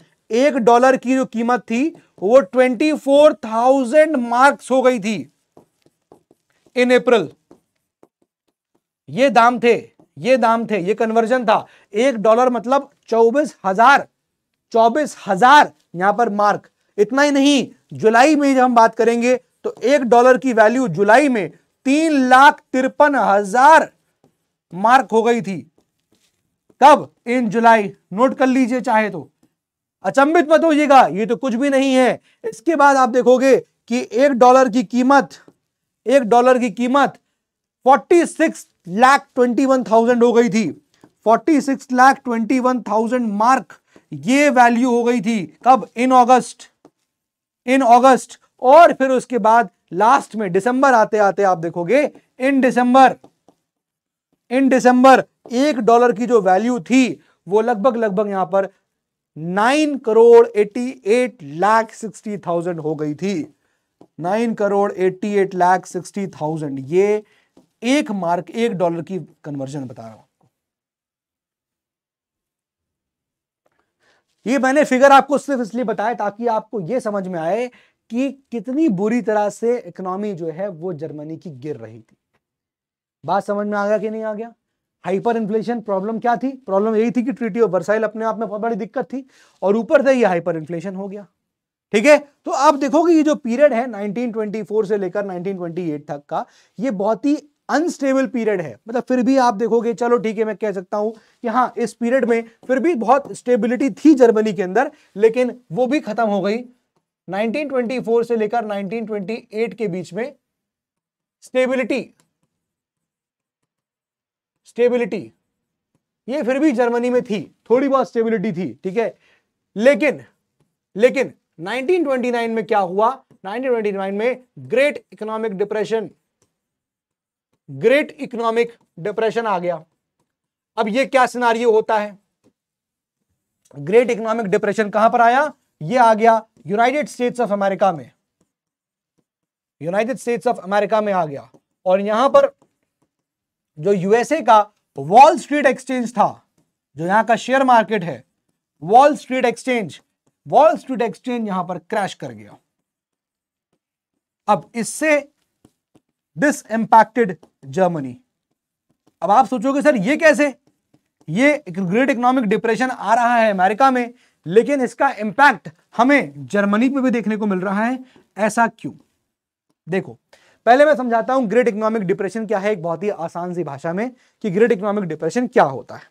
[SPEAKER 1] एक डॉलर की जो कीमत थी वो ट्वेंटी फोर थाउजेंड मार्क्स हो गई थी इन अप्रैल ये दाम थे ये दाम थे ये कन्वर्जन था एक डॉलर मतलब चौबीस हजार चौबीस हजार यहां पर मार्क इतना ही नहीं जुलाई में जब हम बात करेंगे तो एक डॉलर की वैल्यू जुलाई में तीन लाख तिरपन हजार मार्क हो गई थी कब इन जुलाई नोट कर लीजिए चाहे तो अचंभित मत होइएगा ये तो कुछ भी नहीं है इसके बाद आप देखोगे कि एक डॉलर की कीमत एक डॉलर की कीमत forty six lakh twenty one thousand हो गई थी forty six lakh twenty one thousand mark ये वैल्यू हो गई थी कब इन अगस्त इन अगस्त और फिर उसके बाद लास्ट में दिसंबर आते आते आप देखोगे इन दिसंबर इन दिसंबर एक डॉलर की जो वैल्यू थी वो लगभग लगभग यहां पर nine crore eighty eight lakh sixty thousand हो गई थी nine crore eighty eight lakh sixty thousand ये एक मार्क एक डॉलर की कन्वर्जन बता रहा हूं ये मैंने फिगर आपको सिर्फ इसलिए बताया ताकि आपको यह समझ में आए कि कितनी बुरी तरह से इकोनॉमी जो है वो जर्मनी की गिर रही थी बात समझ में आ गया कि नहीं आ गया हाइपर इन्फ्लेशन प्रॉब्लम क्या थी प्रॉब्लम यही थी कि ट्रीटी ऑफ बरसाइल अपने आप में बहुत बड़ी दिक्कत थी और ऊपर से ये हाइपर इन्फ्लेशन हो गया ठीक है तो आप देखोगे ये जो पीरियड है 1924 से लेकर 1928 तक का ये बहुत ही अनस्टेबल पीरियड है मतलब फिर भी आप देखोगे चलो ठीक है मैं कह सकता हूं कि हाँ इस पीरियड में फिर भी बहुत स्टेबिलिटी थी जर्मनी के अंदर लेकिन वो भी खत्म हो गई 1924 से लेकर 1928 के बीच में स्टेबिलिटी स्टेबिलिटी ये फिर भी जर्मनी में थी थोड़ी बहुत स्टेबिलिटी थी ठीक है लेकिन लेकिन 1929 में क्या हुआ 1929 में great economic depression great economic depression आ गया अब ये क्या सिनारियो होता है ग्रेट इकोनॉमिक डिप्रेशन कहां पर आया ये आ गया यूनाइटेड स्टेट्स ऑफ अमेरिका में यूनाइटेड स्टेट्स ऑफ अमेरिका में आ गया और यहां पर जो यूएसए का वॉल स्ट्रीट एक्सचेंज था जो यहां का शेयर मार्केट है Wall Street exchange Wall Street exchange यहां पर क्रैश कर गया अब इससे दिस इंपैक्टेड जर्मनी अब आप सोचोगे सर ये कैसे ये ग्रेट इकोनॉमिक डिप्रेशन आ रहा है अमेरिका में लेकिन इसका इंपैक्ट हमें जर्मनी पे भी देखने को मिल रहा है ऐसा क्यों देखो पहले मैं समझाता हूं ग्रेट इकोनॉमिक डिप्रेशन क्या है एक बहुत ही आसान सी भाषा में कि ग्रेट इकोनॉमिक डिप्रेशन क्या होता है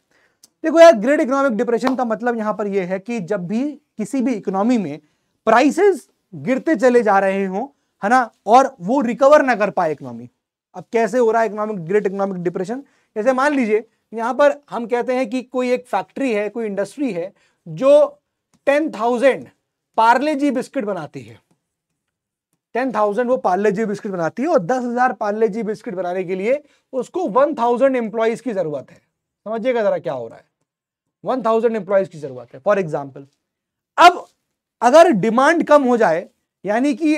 [SPEAKER 1] देखो यार ग्रेट इकोनॉमिक डिप्रेशन का मतलब यहां पर यह है कि जब भी किसी भी इकोनॉमी में प्राइसेस गिरते चले जा रहे हो है ना और वो रिकवर ना कर पाए इकोनॉमी अब कैसे हो रहा है इकोनॉमिक ग्रेट इकोनॉमिक डिप्रेशन जैसे मान लीजिए यहां पर हम कहते हैं कि कोई एक फैक्ट्री है कोई इंडस्ट्री है जो ten thousand Parle G biscuit बनाती है टेन थाउजेंड वो पार्ले जी बिस्किट बनाती है और दस हजार पार्ले जी बिस्किट बनाने के लिए उसको वन थाउजेंड एम्प्लॉयज की जरूरत है समझिएगा जरा क्या हो रहा है वन थाउजेंड एम्प्लॉयज की जरूरत है फॉर एग्जाम्पल अब अगर डिमांड कम हो जाए यानी कि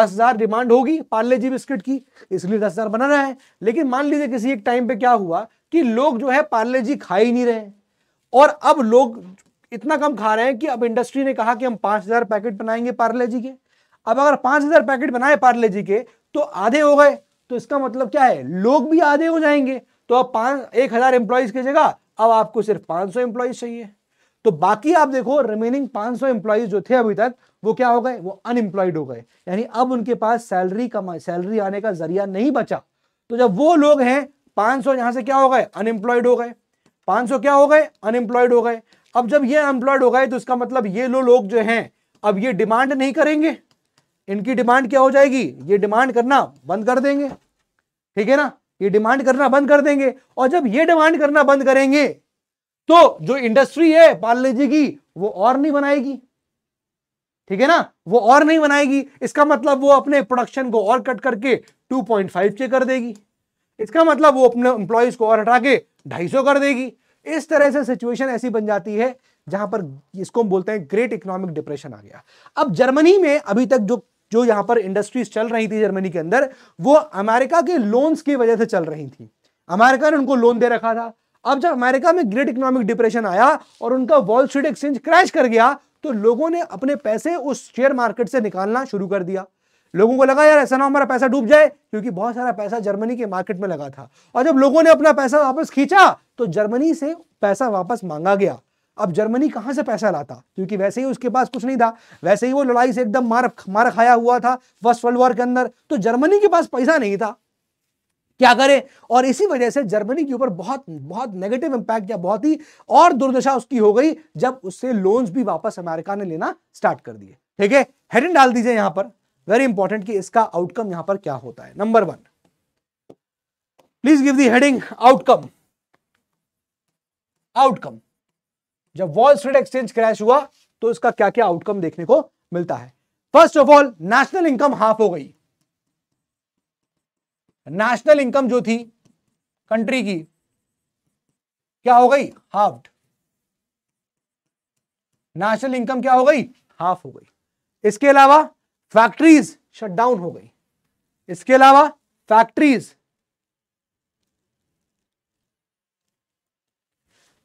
[SPEAKER 1] दस हजार डिमांड होगी पार्ले जी बिस्किट की इसलिए दस हजार बनाना है लेकिन मान लीजिए किसी एक टाइम पे क्या हुआ कि लोग जो है पार्ले जी खा ही नहीं रहे और अब लोग इतना कम खा रहे हैं कि अब इंडस्ट्री ने कहा कि हम पाँच हज़ार पैकेट बनाएंगे पार्ले जी के अब अगर पाँच हज़ार पैकेट बनाए पार्ले जी के तो आधे हो गए तो इसका मतलब क्या है लोग भी आधे हो जाएंगे तो अब पाँच एक हज़ार एम्प्लॉयज़ की जगह अब आपको सिर्फ पाँच सौ एम्प्लॉयज़ चाहिए तो बाकी आप देखो रिमेनिंग 500 एम्प्लॉयज जो थे अभी तक वो क्या हो गए वो अनएम्प्लॉयड हो गए यानी अब उनके पास सैलरी का सैलरी आने का जरिया नहीं बचा तो जब वो लोग हैं 500 यहां से क्या हो गए अनएम्प्लॉयड हो गए 500 क्या हो गए अनएम्प्लॉयड हो गए अब जब ये अनएम्प्लॉयड हो गए तो इसका मतलब ये लो लोग जो हैं अब ये डिमांड नहीं करेंगे इनकी डिमांड क्या हो जाएगी ये डिमांड करना बंद कर देंगे ठीक है ना ये डिमांड करना बंद कर देंगे और जब ये डिमांड करना बंद करेंगे तो जो इंडस्ट्री है पार्ले जी की वो और नहीं बनाएगी ठीक है ना वो और नहीं बनाएगी इसका मतलब वो अपने प्रोडक्शन को और कट करके 2.5 के कर देगी इसका मतलब वो अपने एम्प्लॉयज को और हटा के ढाई कर देगी इस तरह से सिचुएशन ऐसी बन जाती है जहां पर इसको हम बोलते हैं ग्रेट इकोनॉमिक डिप्रेशन आ गया अब जर्मनी में अभी तक जो जो यहां पर इंडस्ट्रीज चल रही थी जर्मनी के अंदर वो अमेरिका के लोन्स की वजह से चल रही थी अमेरिका ने उनको लोन दे रखा था अब जब अमेरिका में ग्रेट इकोनॉमिक डिप्रेशन आया और उनका वॉल स्ट्रीट एक्सचेंज क्रैश कर गया तो लोगों ने अपने पैसे उस शेयर मार्केट से निकालना शुरू कर दिया लोगों को लगा यार ऐसा ना हमारा पैसा डूब जाए क्योंकि बहुत सारा पैसा जर्मनी के मार्केट में लगा था और जब लोगों ने अपना पैसा वापस खींचा तो जर्मनी से पैसा वापस मांगा गया अब जर्मनी कहां से पैसा लाता क्योंकि वैसे ही उसके पास कुछ नहीं था वैसे ही वो लड़ाई से एकदम मार मार खाया हुआ था फर्स्ट वर्ल्ड वॉर के अंदर तो जर्मनी के पास पैसा नहीं था क्या करें और इसी वजह से जर्मनी के ऊपर बहुत बहुत नेगेटिव इंपैक्ट या बहुत ही और दुर्दशा उसकी हो गई जब उससे लोन्स भी वापस अमेरिका ने लेना स्टार्ट कर दिए ठीक है हेडिंग डाल दीजिए यहां पर वेरी इंपॉर्टेंट कि इसका आउटकम यहां पर क्या होता है number one please give the heading outcome outcome जब वॉल स्ट्रीट एक्सचेंज क्रैश हुआ तो इसका क्या क्या आउटकम देखने को मिलता है first of all national income half हो गई नेशनल इनकम जो थी कंट्री की क्या हो गई हाफ नेशनल इनकम क्या हो गई हाफ हो गई इसके अलावा फैक्ट्रीज शट डाउन हो गई इसके अलावा फैक्ट्रीज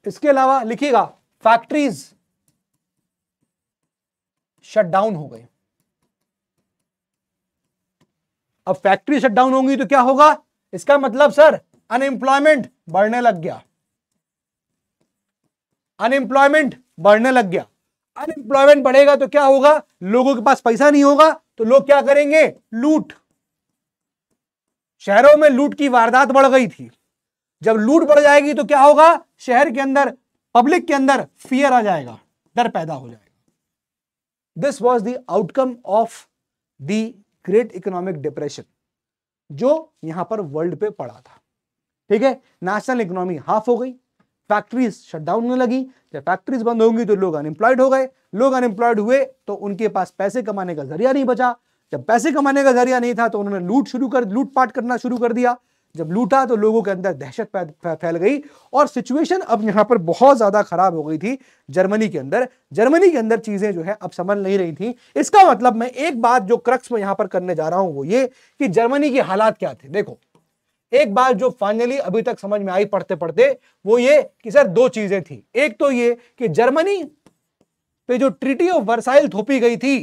[SPEAKER 1] इसके अलावा लिखिएगा फैक्ट्रीज शट डाउन हो गई अब फैक्ट्री शट डाउन होंगी तो क्या होगा इसका मतलब सर अनएम्प्लॉयमेंट बढ़ने लग गया अनएम्प्लॉयमेंट बढ़ने लग गया अनएम्प्लॉयमेंट बढ़ेगा तो क्या होगा लोगों के पास पैसा नहीं होगा तो लोग क्या करेंगे लूट शहरों में लूट की वारदात बढ़ गई थी जब लूट बढ़ जाएगी तो क्या होगा शहर के अंदर पब्लिक के अंदर फियर आ जाएगा डर पैदा हो जाएगा this was the outcome of the great economic depression जो यहां पर वर्ल्ड पे पड़ा था ठीक है नेशनल इकोनॉमी हाफ हो गई फैक्ट्रीज शटडाउन होने लगी जब फैक्ट्रीज बंद होंगी तो लोग अनएम्प्लॉयड हो गए लोग अनएम्प्लॉयड हुए तो उनके पास पैसे कमाने का जरिया नहीं बचा जब पैसे कमाने का जरिया नहीं था तो उन्होंने लूट शुरू कर लूटपाट करना शुरू कर दिया जब लूटा तो लोगों के अंदर दहशत फैल गई और सिचुएशन अब यहाँ पर बहुत ज़्यादा ख़राब हो गई थी जर्मनी के अंदर जर्मनी के अंदर चीज़ें जो है अब समझ नहीं रही थी इसका मतलब मैं एक बात जो क्रक्स में यहाँ पर करने जा रहा हूँ वो ये कि जर्मनी के हालात क्या थे देखो एक बात जो फाइनली अभी तक समझ में आई पढ़ते पढ़ते वो ये कि सर दो चीजें थी एक तो ये कि जर्मनी पे जो ट्रिटी ऑफ वर्साइल थोपी गई थी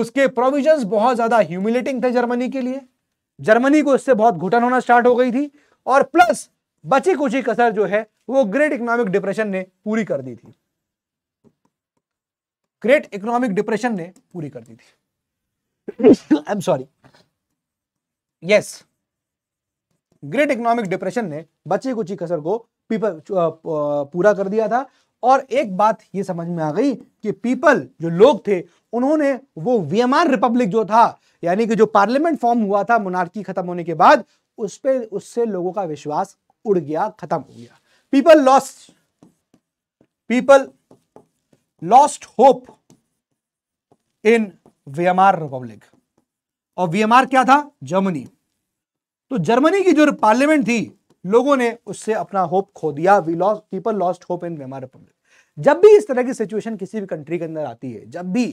[SPEAKER 1] उसके प्रोविजंस बहुत ज्यादा ह्यूमिलेटिंग थे जर्मनी के लिए जर्मनी को इससे बहुत घुटन होना स्टार्ट हो गई थी और प्लस बची कुची कसर जो है वो ग्रेट इकोनॉमिक डिप्रेशन ने पूरी कर दी थी ग्रेट इकोनॉमिक डिप्रेशन ने पूरी कर दी थी I am sorry yes great economic depression ने बची कुची कसर को पीपल पूरा कर दिया था और एक बात ये समझ में आ गई कि पीपल जो लोग थे उन्होंने वो वियमान रिपब्लिक जो था यानी कि जो पार्लियामेंट फॉर्म हुआ था मोनार्की खत्म होने के बाद उस पर उससे लोगों का विश्वास उड़ गया खत्म हो गया people lost people lost hope in Weimar Republic और वियमार क्या था जर्मनी तो जर्मनी की जो पार्लियामेंट थी लोगों ने उससे अपना होप खो दिया we loss people lost hope in Weimar Republic जब भी इस तरह की सिचुएशन किसी भी कंट्री के अंदर आती है जब भी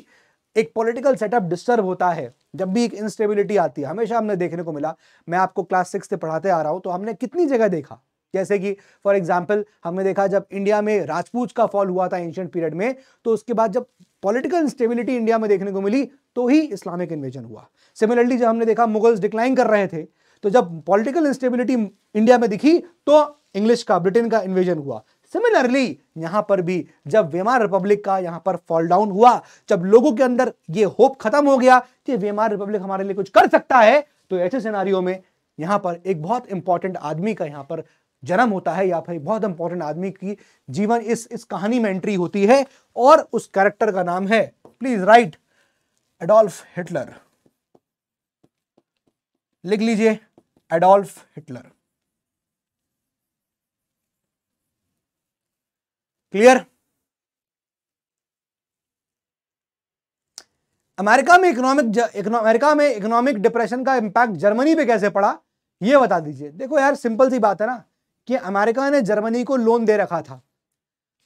[SPEAKER 1] एक पॉलिटिकल सेटअप डिस्टर्ब होता है जब भी एक इंस्टेबिलिटी आती है हमेशा हमने देखने को मिला मैं आपको क्लास सिक्स से पढ़ाते आ रहा हूं तो हमने कितनी जगह देखा जैसे कि फॉर एग्जाम्पल हमने देखा जब इंडिया में राजपूत का फॉल हुआ था एंशियंट पीरियड में तो उसके बाद जब पॉलिटिकल इंस्टेबिलिटी इंडिया में देखने को मिली तो ही इस्लामिक इन्वेजन हुआ सिमिलरली जब हमने देखा मुगल्स डिक्लाइन कर रहे थे तो जब पॉलिटिकल इंस्टेबिलिटी इंडिया में दिखी तो इंग्लिश का ब्रिटेन का इन्वेजन हुआ सिमिलरली यहां पर भी जब वेमार रिपब्लिक का यहां पर फॉल डाउन हुआ जब लोगों के अंदर ये होप खत्म हो गया कि वेमार रिपब्लिक हमारे लिए कुछ कर सकता है तो ऐसे सिनारियों में यहां पर एक बहुत इंपॉर्टेंट आदमी का यहां पर जन्म होता है या फिर बहुत इंपॉर्टेंट आदमी की जीवन इस इस कहानी में एंट्री होती है और उस कैरेक्टर का नाम है प्लीज राइट एडोल्फ हिटलर लिख लीजिए एडोल्फ हिटलर क्लियर अमेरिका में इकोनॉमिक अमेरिका में इकोनॉमिक डिप्रेशन का इम्पैक्ट जर्मनी पे कैसे पड़ा ये बता दीजिए देखो यार सिंपल सी बात है ना कि अमेरिका ने जर्मनी को लोन दे रखा था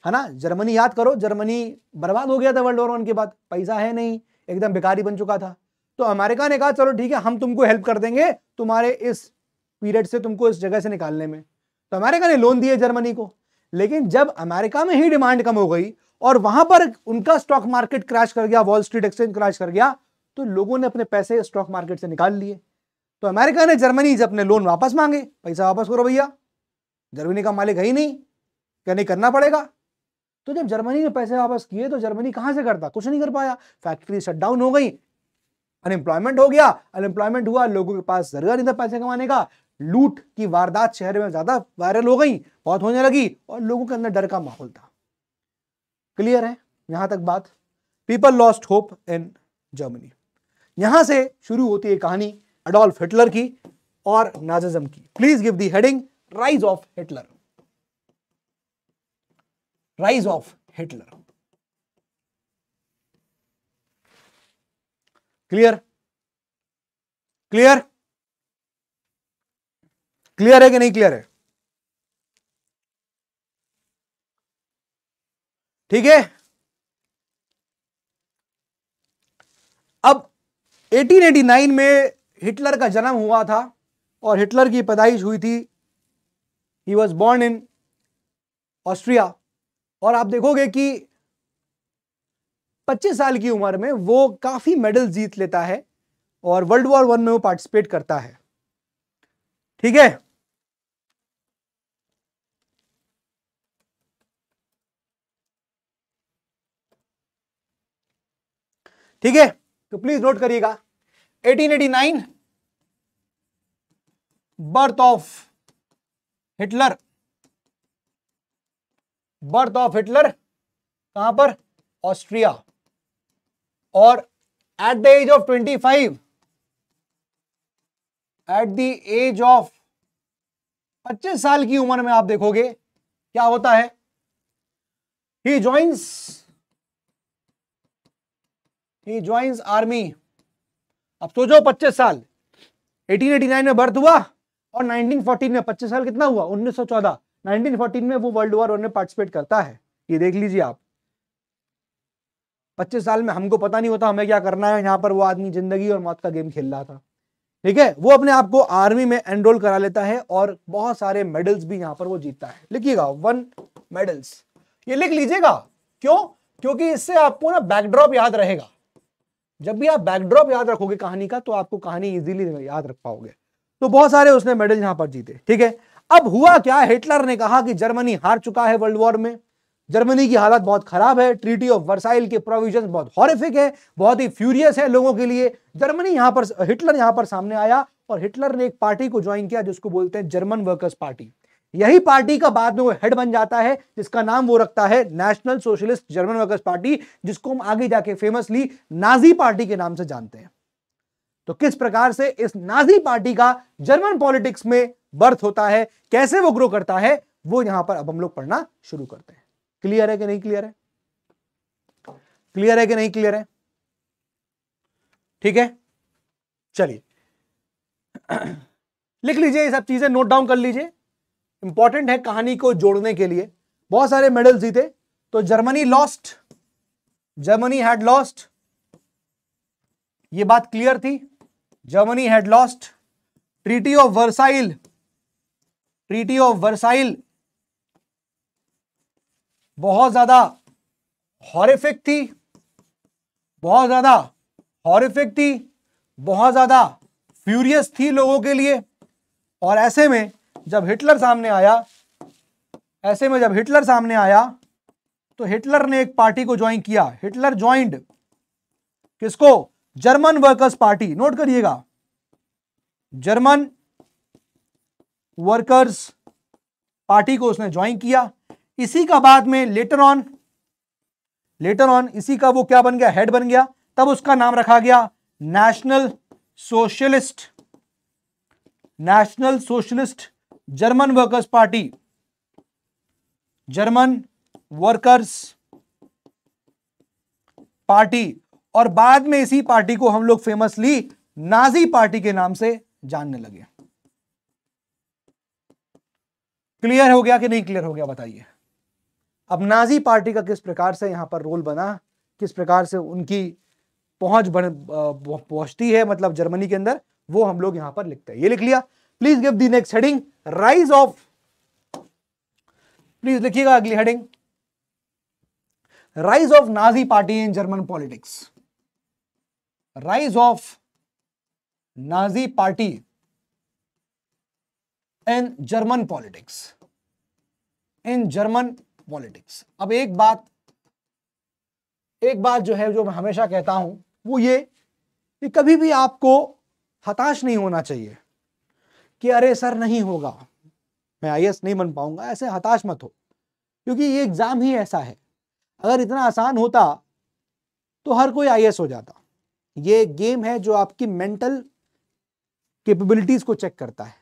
[SPEAKER 1] है ना जर्मनी याद करो जर्मनी बर्बाद हो गया था वर्ल्ड वॉर वन के बाद पैसा है नहीं एकदम बेकारी बन चुका था तो अमेरिका ने कहा चलो ठीक है हम तुमको हेल्प कर देंगे तुम्हारे इस पीरियड से तुमको इस जगह से निकालने में तो अमेरिका ने लोन दिए जर्मनी को लेकिन जब अमेरिका में ही डिमांड कम हो गई और वहां पर उनका स्टॉक मार्केट क्रैश कर गया वॉल स्ट्रीट एक्सचेंज क्रैश कर गया तो लोगों ने अपने पैसे स्टॉक मार्केट से निकाल लिए तो अमेरिका ने जर्मनी से अपने लोन वापस मांगे पैसा वापस करो भैया जर्मनी का मालिक है ही नहीं क्या नहीं करना पड़ेगा तो जब जर्मनी ने पैसे वापस किए तो जर्मनी कहां से करता कुछ नहीं कर पाया फैक्ट्री शटडाउन हो गई अनएम्प्लॉयमेंट हो गया अनएम्प्लॉयमेंट हुआ लोगों के पास जरूरत नहीं था पैसे कमाने का लूट की वारदात शहर में ज्यादा वायरल हो गई बहुत होने लगी और लोगों के अंदर डर का माहौल था क्लियर है यहां तक बात people lost hope in Germany यहां से शुरू होती है कहानी अडोल्फ हिटलर की और नाजम की please give the heading rise of Hitler rise of Hitler clear clear clear है कि नहीं क्लियर है ठीक है अब 1889 में हिटलर का जन्म हुआ था और हिटलर की पैदाइश हुई थी he was born in Austria और आप देखोगे कि 25 साल की उम्र में वो काफ़ी मेडल जीत लेता है और वर्ल्ड वॉर वन में वो पार्टिसिपेट करता है ठीक है ठीक है तो प्लीज नोट करिएगा 1889 birth of Hitler birth of Hitler कहां पर ऑस्ट्रिया और at the age of twenty five at the age of पच्चीस साल की उम्र में आप देखोगे क्या होता है he joins he joins army अब सोचो पच्चीस साल एटीन एटी नाइन में बर्थ हुआ और नाइनटीन फोर्टीन में पच्चीस साल कितना हुआ उन्नीस सौ चौदह नाइनटीन फोर्टीन में वो वर्ल्ड वॉर में पार्टिसिपेट करता है ये देख लीजिए आप पच्चीस साल में हमको पता नहीं होता हमें क्या करना है यहाँ पर वो आदमी जिंदगी और मौत का गेम खेल रहा था ठीक है वो अपने आप को आर्मी में एनरोल करा लेता है और बहुत सारे मेडल्स भी यहाँ पर वो जीतता है लिखिएगा वन मेडल्स ये लिख लीजिएगा क्यों क्योंकि इससे आपको ना बैकड्रॉप याद रहेगा जब भी आप बैकड्रॉप याद रखोगे कहानी का तो आपको कहानी इजीली याद रख पाओगे तो बहुत सारे उसने मेडल यहां पर जीते ठीक है अब हुआ क्या हिटलर ने कहा कि जर्मनी हार चुका है वर्ल्ड वॉर में जर्मनी की हालत बहुत खराब है ट्रीटी ऑफ वर्साइल के प्रोविजन बहुत हॉरिफिक है बहुत ही फ्यूरियस है लोगों के लिए जर्मनी यहाँ पर हिटलर यहां पर सामने आया और हिटलर ने एक पार्टी को ज्वाइन किया जिसको बोलते हैं जर्मन वर्कर्स पार्टी यही पार्टी का बाद में वो हेड बन जाता है जिसका नाम वो रखता है national socialist German workers party जिसको हम आगे जाके फेमसली नाजी पार्टी के नाम से जानते हैं तो किस प्रकार से इस नाजी पार्टी का जर्मन पॉलिटिक्स में बर्थ होता है कैसे वो ग्रो करता है वो यहां पर अब हम लोग पढ़ना शुरू करते हैं क्लियर है कि नहीं क्लियर है क्लियर है कि नहीं क्लियर है ठीक है चलिए लिख लीजिए ये सब चीजें नोट डाउन कर लीजिए इंपॉर्टेंट है कहानी को जोड़ने के लिए बहुत सारे मेडल जीते तो Germany lost Germany had lost ये बात क्लियर थी Germany had lost treaty of Versailles treaty of Versailles बहुत ज़्यादा हॉरिफिक थी बहुत ज़्यादा हॉरिफिक थी बहुत ज़्यादा फ्यूरियस थी लोगों के लिए और ऐसे में जब हिटलर सामने आया ऐसे में जब हिटलर सामने आया तो हिटलर ने एक पार्टी को ज्वाइन किया हिटलर ज्वाइंड किसको जर्मन वर्कर्स पार्टी नोट करिएगा जर्मन वर्कर्स पार्टी को उसने ज्वाइन किया इसी का बाद में लेटर ऑन लेटर ऑन इसी का वो क्या बन गया हेड बन गया तब उसका नाम रखा गया national socialist national socialist German workers party German workers party और बाद में इसी पार्टी को हम लोग फेमसली नाजी पार्टी के नाम से जानने लगे क्लियर हो गया कि नहीं क्लियर हो गया बताइए अब नाजी पार्टी का किस प्रकार से यहाँ पर रोल बना किस प्रकार से उनकी पहुंच बन पहुंचती है मतलब जर्मनी के अंदर वो हम लोग यहां पर लिखते हैं ये लिख लिया please give the next heading rise of please लिखिएगा अगली heading rise of Nazi party in German politics rise of Nazi party in German politics in German politics अब एक बात एक बात जो है जो मैं हमेशा कहता हूं वो ये कि कभी भी आपको हताश नहीं होना चाहिए कि अरे सर नहीं होगा मैं आई नहीं बन पाऊंगा ऐसे हताश मत हो क्योंकि ये एग्ज़ाम ही ऐसा है अगर इतना आसान होता तो हर कोई आई हो जाता ये गेम है जो आपकी मेंटल केपेबिलिटीज को चेक करता है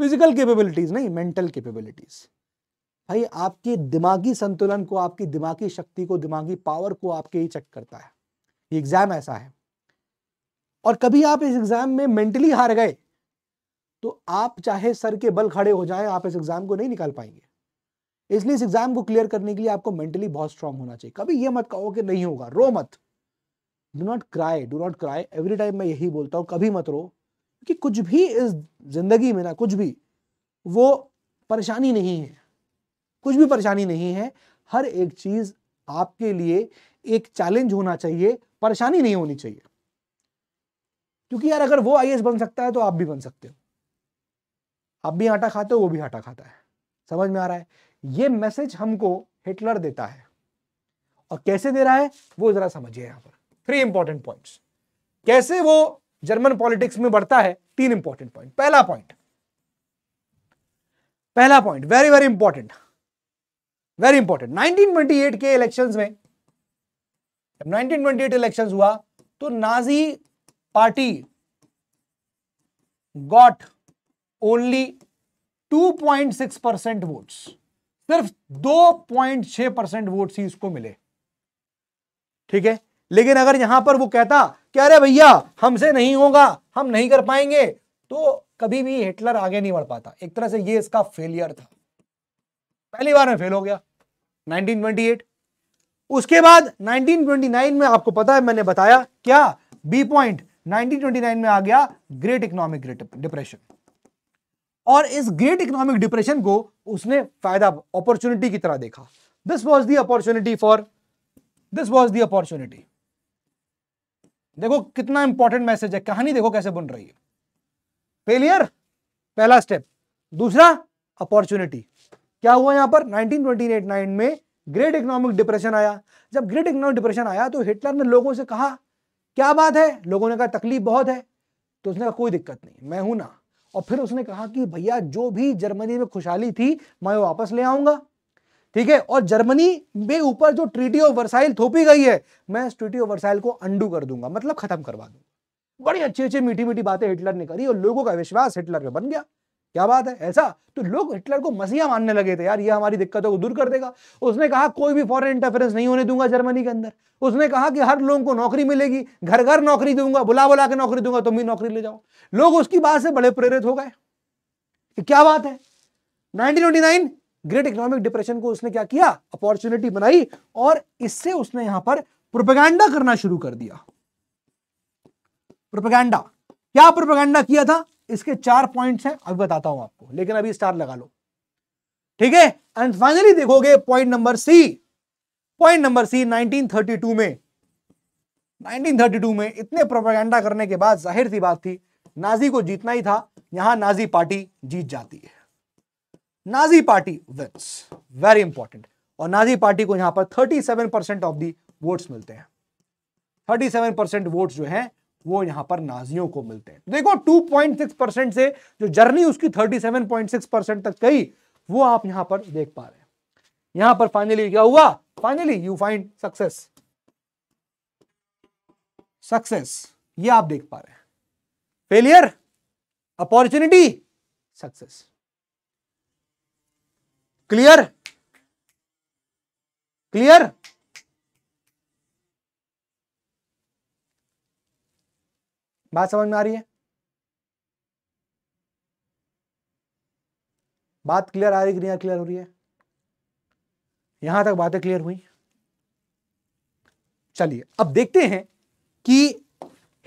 [SPEAKER 1] फिजिकल केपेबिलिटीज नहीं मेंटल केपेबिलिटीज भाई आपके दिमागी संतुलन को आपकी दिमागी शक्ति को दिमागी पावर को आपके ही चेक करता है ये एग्जाम ऐसा है और कभी आप इस एग्जाम में मेंटली हार गए तो आप चाहे सर के बल खड़े हो जाएं आप इस एग्जाम को नहीं निकाल पाएंगे इसलिए इस एग्जाम को क्लियर करने के लिए आपको मेंटली बहुत स्ट्रांग होना चाहिए कभी ये मत कहो कि नहीं होगा रो मत do not cry do not cry every time मैं यही बोलता हूँ कभी मत रो क्योंकि कुछ भी इस जिंदगी में ना कुछ भी वो परेशानी नहीं है कुछ भी परेशानी नहीं है हर एक चीज आपके लिए एक चैलेंज होना चाहिए परेशानी नहीं होनी चाहिए क्योंकि यार अगर वो आई बन सकता है तो आप भी बन सकते हो आप भी आटा खाते हो वो भी आटा खाता है समझ में आ रहा है ये मैसेज हमको हिटलर देता है और कैसे दे रहा है वो जरा समझिए यहां पर थ्री इंपॉर्टेंट पॉइंट्स कैसे वो जर्मन पॉलिटिक्स में बढ़ता है तीन इंपॉर्टेंट पॉइंट पहला पॉइंट पहला point very very important very important 1928 के इलेक्शंस में जब 1928 इलेक्शंस हुआ तो Nazi party got only 2.6 percent votes सिर्फ 2.6 परसेंट वोट्स ही इसको मिले ठीक है लेकिन अगर यहां पर वो कहता कि अरे भैया हमसे नहीं होगा हम नहीं कर पाएंगे तो कभी भी हिटलर आगे नहीं बढ़ पाता एक तरह से ये इसका फेलियर था पहली बार में फेल हो गया 1928 उसके बाद 1929 में आपको पता है मैंने बताया क्या बी पॉइंट 1929 में आ गया ग्रेट इकोनॉमिक डिप्रेशन और इस ग्रेट इकोनॉमिक डिप्रेशन को उसने फायदा अपॉर्चुनिटी की तरह देखा this was the opportunity for this was the opportunity देखो कितना इंपॉर्टेंट मैसेज है कहानी देखो कैसे बन रही है फेलियर पहला स्टेप दूसरा अपॉर्चुनिटी क्या हुआ यहां पर 1928-9 में ग्रेट इकोनॉमिक डिप्रेशन आया जब ग्रेट इकोनॉमिक डिप्रेशन आया तो हिटलर ने लोगों से कहा क्या बात है लोगों ने कहा तकलीफ बहुत है तो उसने कहा कोई दिक्कत नहीं मैं हूं ना और फिर उसने कहा कि भैया जो भी जर्मनी में खुशहाली थी मैं वापस ले आऊंगा ठीक है और जर्मनी में ऊपर जो ट्रीटी ऑफ वर्साइल थोपी गई है मैं इस ट्रीटी ऑफ वर्साइल को अंडू कर दूंगा मतलब खत्म करवा दूंगा बड़ी अच्छी अच्छी मीठी मीठी बातें हिटलर ने करी और लोगों का विश्वास हिटलर में बन गया क्या बात है ऐसा तो लोग हिटलर को मसीहा मानने लगे थे यार ये हमारी दिक्कतों को दूर कर देगा उसने कहा कोई भी फॉरेन इंटरफेरेंस नहीं होने दूंगा जर्मनी के अंदर उसने कहा कि हर लोगों को नौकरी मिलेगी घर घर नौकरी दूंगा बुला बुला के नौकरी दूंगा तुम भी नौकरी ले जाओ लोग उसकी बात से बड़े प्रेरित हो गए क्या बात है नाइनटीन ग्रेट इकोनॉमिक डिप्रेशन को उसने क्या किया अपॉर्चुनिटी बनाई और इससे उसने यहां पर प्रोपेगेंडा करना शुरू कर दिया प्रोपेगेंडा क्या प्रोपेगेंडा किया था इसके चार पॉइंट हैं अभी बताता हूं आपको लेकिन अभी स्टार लगा लो ठीक है एंड फाइनली देखोगे point number C point number C 1932 में 1932 में इतने प्रोपेगेंडा करने के बाद जाहिर सी बात थी नाजी को जीतना ही था यहां नाजी पार्टी जीत जाती है Nazi party wins very important और नाजी पार्टी को यहां पर 37 परसेंट ऑफ दी वोट्स मिलते हैं 37 परसेंट वोट जो हैं वो यहां पर नाजियों को मिलते हैं देखो 2.6 परसेंट से जो जर्नी उसकी 37.6 परसेंट तक गई वो आप यहां पर देख पा रहे हैं यहां पर फाइनली क्या हुआ finally you find success success ये आप देख पा रहे हैं failure opportunity success clear clear बात समझ में आ रही है बात क्लियर आ रही है क्लियर हो रही है यहां तक बातें क्लियर हुई चलिए अब देखते हैं कि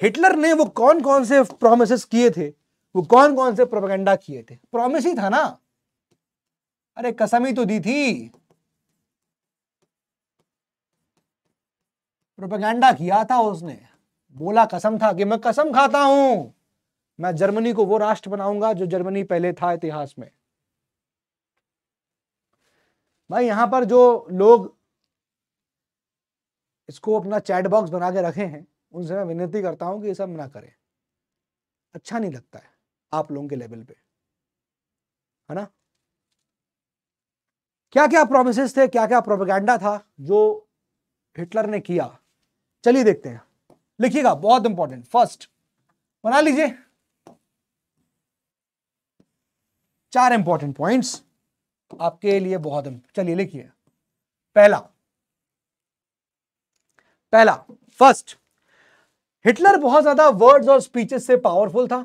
[SPEAKER 1] हिटलर ने वो कौन कौन से प्रोमिस किए थे वो कौन कौन से प्रोपेगेंडा किए थे प्रोमिस ही था ना अरे कसम ही तो दी थी प्रोपेगेंडा किया था उसने बोला कसम था कि मैं कसम खाता हूं मैं जर्मनी को वो राष्ट्र बनाऊंगा जो जर्मनी पहले था इतिहास में भाई यहां पर जो लोग इसको अपना चैट बॉक्स बना के रखे हैं उनसे मैं विनती करता हूं कि ये सब ना करें अच्छा नहीं लगता है आप लोगों के लेवल पे है ना क्या क्या प्रोमिस थे क्या क्या प्रोपेगेंडा था जो हिटलर ने किया चलिए देखते हैं लिखिएगा बहुत इंपॉर्टेंट फर्स्ट बना लीजिए चार इंपॉर्टेंट पॉइंट्स आपके लिए बहुत चलिए लिखिए पहला पहला फर्स्ट हिटलर बहुत ज्यादा वर्ड्स और स्पीचेस से पावरफुल था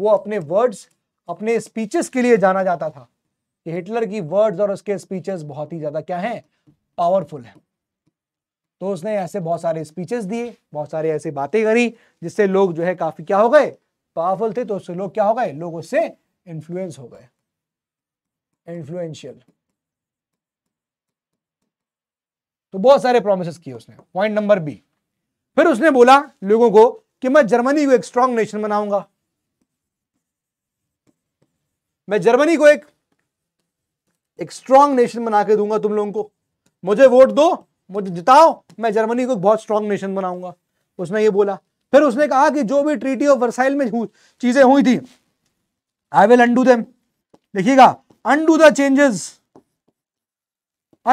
[SPEAKER 1] वो अपने वर्ड्स अपने स्पीचेस के लिए जाना जाता था कि हिटलर की वर्ड्स और उसके स्पीचेस बहुत ही ज्यादा क्या हैं पावरफुल है तो उसने ऐसे बहुत सारे स्पीचेस दिए बहुत सारे ऐसी बातें करी जिससे लोग जो है काफ़ी क्या हो गए पावरफुल थे तो उससे लोग क्या हो गए लोग उससे इन्फ्लुएंस हो गए इन्फ्लुएंशियल तो बहुत सारे प्रोमिस किए उसने पॉइंट नंबर बी फिर उसने बोला लोगों को कि मैं जर्मनी को एक स्ट्रांग नेशन बनाऊंगा मैं जर्मनी को एक एक स्ट्रांग नेशन बना के दूंगा तुम लोगों को मुझे वोट दो मुझे जिताओ मैं जर्मनी को बहुत स्ट्रांग नेशन बनाऊंगा उसने ये बोला फिर उसने कहा कि जो भी ट्रीटी ऑफ वर्साइल में चीजें हुई थी आई विल अंडू देम देखिएगा undo the changes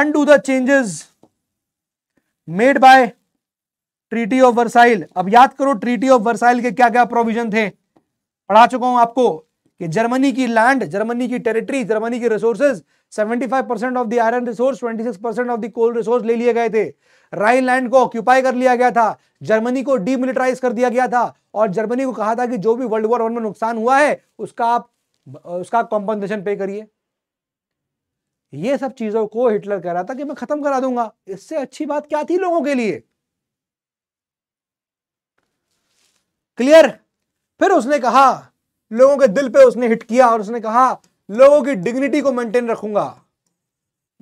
[SPEAKER 1] undo the changes made by treaty of Versailles अब याद करो ट्रीटी ऑफ वर्साइल के क्या क्या प्रोविजन थे पढ़ा चुका हूं आपको कि जर्मनी की लैंड जर्मनी की टेरिटरी जर्मनी की resources 75% of the iron resource 26% of the coal resource ले लिए गए थे राइनलैंड को ऑक्यूपाई कर लिया गया था जर्मनी को डीमिलिटराइज कर दिया गया था और जर्मनी को कहा था कि जो भी वर्ल्ड वॉर वन में नुकसान हुआ है उसका आप उसका कॉम्पनसेशन पे करिए ये सब चीजों को हिटलर कह रहा था कि मैं खत्म करा दूंगा इससे अच्छी बात क्या थी लोगों के लिए क्लियर फिर उसने कहा लोगों के दिल पे उसने हिट किया और उसने कहा लोगों की डिग्निटी को मेंटेन रखूंगा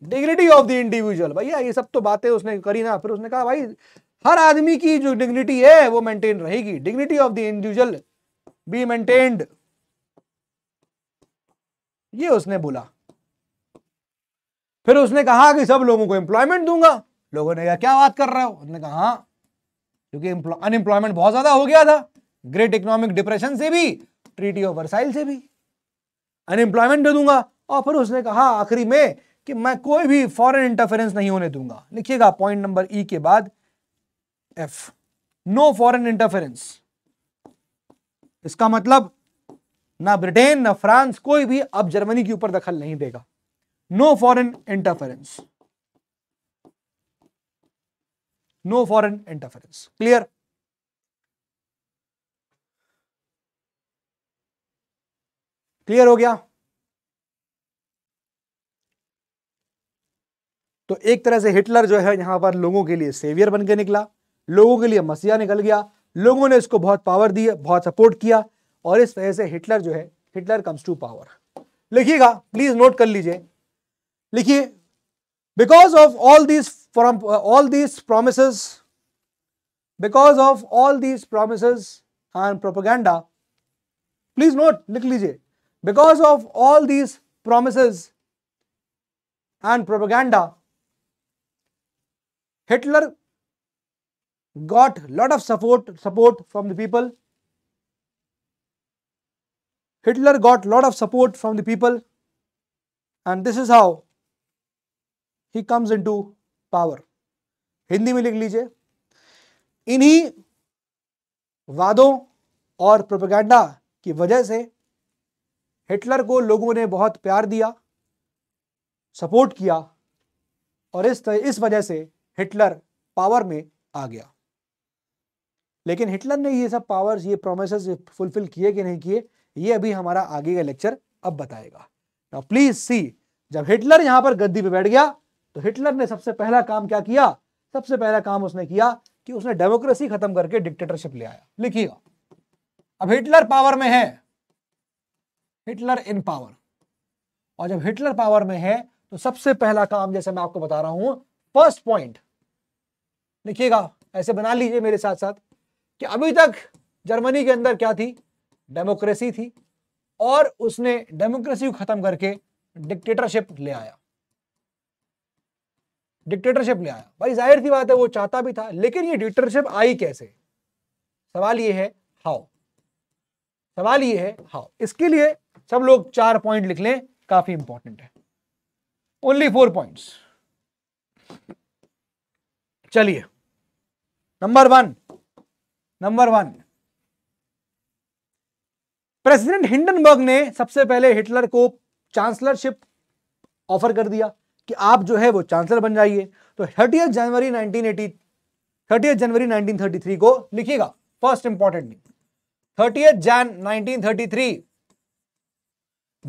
[SPEAKER 1] डिग्निटी ऑफ द इंडिविजुअल भैया ये सब तो बातें उसने करी ना फिर उसने कहा भाई हर आदमी की जो डिग्निटी है वो मेंटेन रहेगी dignity of the individual be maintained ये उसने बोला फिर उसने कहा कि सब लोगों को एम्प्लॉयमेंट दूंगा लोगों ने कहा क्या बात कर रहा हो उसने कहा हाँ क्योंकि अनएम्प्लॉयमेंट बहुत ज्यादा हो गया था ग्रेट इकोनॉमिक डिप्रेशन से भी ट्रीटी ऑफ वर्साइल से भी अनएम्प्लॉयमेंट दे दूंगा और फिर उसने कहा आखिरी में कि मैं कोई भी फॉरेन इंटरफेरेंस नहीं होने दूंगा लिखिएगा पॉइंट नंबर ई के बाद एफ नो फॉरेन इंटरफेरेंस इसका मतलब ना ब्रिटेन ना फ्रांस कोई भी अब जर्मनी के ऊपर दखल नहीं देगा no foreign interference no foreign interference clear clear हो गया तो एक तरह से हिटलर जो है यहां पर लोगों के लिए सेवियर बन के निकला लोगों के लिए मसीहा निकल गया लोगों ने इसको बहुत पावर दी बहुत सपोर्ट किया और इस वजह से हिटलर जो है हिटलर कम्स टू पावर लिखिएगा प्लीज नोट कर लीजिए लिखिए because of all these from all these promise because of all these promise and propaganda please note लिख लीजिए Because of all these promises and propaganda, Hitler got lot of support support from the people. Hitler got lot of support from the people and this is how he comes into power. Hindi में लिख लीजिए इन्हीं वादों और propaganda की वजह से Hitler को लोगों ने बहुत प्यार दिया सपोर्ट किया और इस इस वजह से हिटलर पावर में आ गया लेकिन हिटलर ने ये सब पावर्स ये प्रोमिस फुलफिल किए कि नहीं किए ये अभी हमारा आगे का लेक्चर अब बताएगा नाउ प्लीज सी जब हिटलर यहां पर गद्दी पे बैठ गया तो हिटलर ने सबसे पहला काम क्या किया सबसे पहला काम उसने किया कि उसने डेमोक्रेसी खत्म करके डिक्टेटरशिप ले आया लिखिएगा अब हिटलर पावर में है हिटलर इन पावर और जब हिटलर पावर में है तो सबसे पहला काम जैसे मैं आपको बता रहा हूं फर्स्ट पॉइंट लिखिएगा ऐसे बना लीजिए मेरे साथ साथ कि अभी तक जर्मनी के अंदर क्या थी डेमोक्रेसी थी और उसने डेमोक्रेसी को खत्म करके डिक्टेटरशिप ले आया डिक्टेटरशिप ले आया भाई जाहिर सी बात है वो चाहता भी था लेकिन ये डिक्टेटरशिप आई कैसे सवाल ये है हाउ सवाल ये है हाउ इसके लिए सब लोग चार पॉइंट लिख लें काफी इंपॉर्टेंट है ओनली फोर पॉइंट्स चलिए number one number one president Hindenburg ने सबसे पहले हिटलर को चांसलरशिप ऑफर कर दिया कि आप जो है वो चांसलर बन जाइए तो थर्टी जनवरी 1980 थर्टी जनवरी 1933 को लिखिएगा फर्स्ट इंपॉर्टेंट थर्टी जैन 1933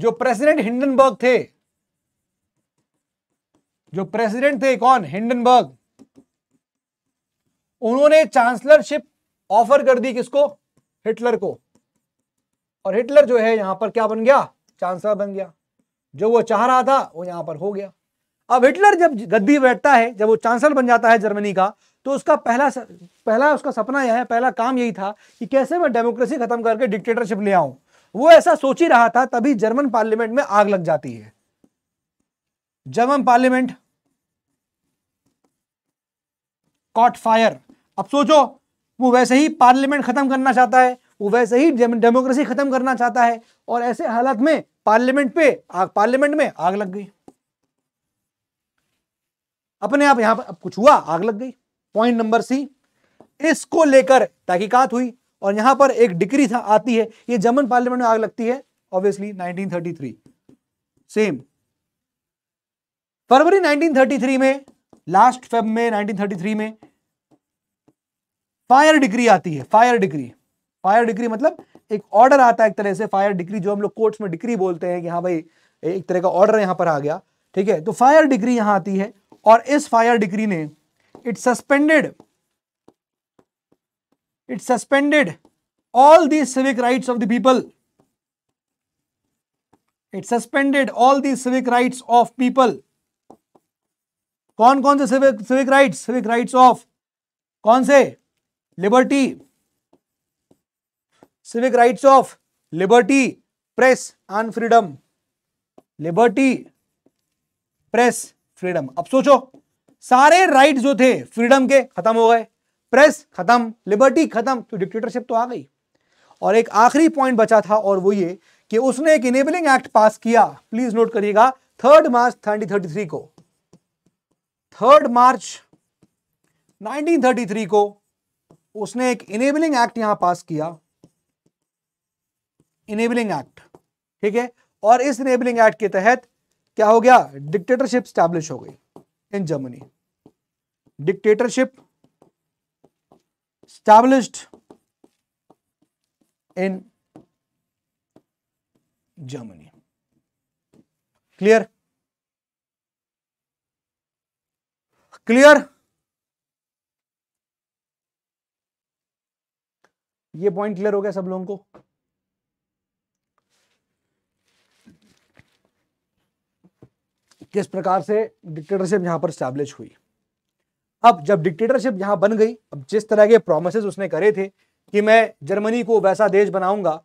[SPEAKER 1] जो प्रेसिडेंट हिंडनबर्ग थे जो प्रेसिडेंट थे कौन हिंडनबर्ग उन्होंने चांसलरशिप ऑफर कर दी किसको हिटलर को और हिटलर जो है यहां पर क्या बन गया चांसलर बन गया जो वो चाह रहा था वो यहां पर हो गया अब हिटलर जब गद्दी बैठता है जब वो चांसलर बन जाता है जर्मनी का तो उसका पहला पहला उसका सपना यह है पहला काम यही था कि कैसे मैं डेमोक्रेसी खत्म करके डिक्टेटरशिप ले आऊं वो ऐसा सोच ही रहा था तभी जर्मन पार्लियामेंट में आग लग जाती है जर्मन पार्लियामेंट कॉट फायर अब सोचो वो वैसे ही पार्लियामेंट खत्म करना चाहता है वो वैसे ही डेमोक्रेसी खत्म करना चाहता है और ऐसे हालत में पार्लियामेंट पे आग पार्लियामेंट में आग लग गई अपने आप यहां पर कुछ हुआ आग लग गई पॉइंट नंबर सी इसको लेकर तहकीकात हुई और यहां पर एक डिक्री था आती है ये जर्मन पार्लियामेंट में आग लगती है ऑब्वियसली 1933 सेम फरवरी 1933 में लास्ट फेब में 1933 में फायर डिग्री आती है फायर डिग्री फायर डिग्री मतलब एक ऑर्डर आता है एक तरह से फायर डिग्री जो हम लोग कोर्ट्स में डिग्री बोलते हैं कि हाँ भाई एक तरह का ऑर्डर यहां पर आ गया ठीक है तो फायर डिग्री यहां आती है और इस फायर डिग्री ने it suspended it suspended all these civic rights of the people. It suspended all these civic rights of people. कौन कौन से civic civic rights civic rights of कौन से liberty civic rights of liberty press and freedom liberty press freedom अब सोचो सारे right जो थे फ्रीडम के खत्म हो गए प्रेस खत्म लिबर्टी खत्म तो डिक्टेटरशिप तो आ गई और एक आखिरी पॉइंट बचा था और वो ये कि उसने एक इनेबलिंग एक्ट पास किया प्लीज नोट करिएगा थर्ड मार्च थर्टी थ्री को थर्ड मार्च थर्टी थ्री को उसने एक इनेबलिंग एक्ट यहां पास किया इनेबलिंग एक्ट ठीक है और इस इनेबलिंग एक्ट के तहत क्या हो गया डिक्टेटरशिप स्टैब्लिश हो गई in Germany dictatorship established in Germany. Clear? Clear? ये पॉइंट क्लियर हो गया सब लोगों को किस प्रकार से डिक्टेटरशिप यहां पर स्टैब्लिश हुई अब जब डिक्टेटरशिप यहाँ बन गई अब जिस तरह के प्रोमिस उसने करे थे कि मैं जर्मनी को वैसा देश बनाऊंगा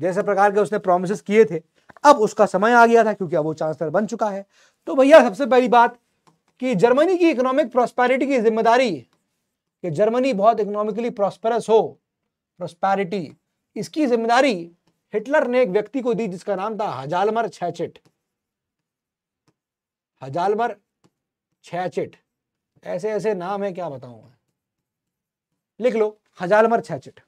[SPEAKER 1] जैसे प्रकार के उसने प्रोमिस किए थे अब उसका समय आ गया था क्योंकि अब वो चांसलर बन चुका है तो भैया सबसे पहली बात कि जर्मनी की इकोनॉमिक प्रोस्पैरिटी की जिम्मेदारी कि जर्मनी बहुत इकोनॉमिकली प्रॉस्परस हो प्रोस्पैरिटी इसकी जिम्मेदारी हिटलर ने एक व्यक्ति को दी जिसका नाम था हजालमर छैचिट हजालमर छैचिट ऐसे ऐसे नाम है क्या बताऊं मैं लिख लो हजालमर छैचिट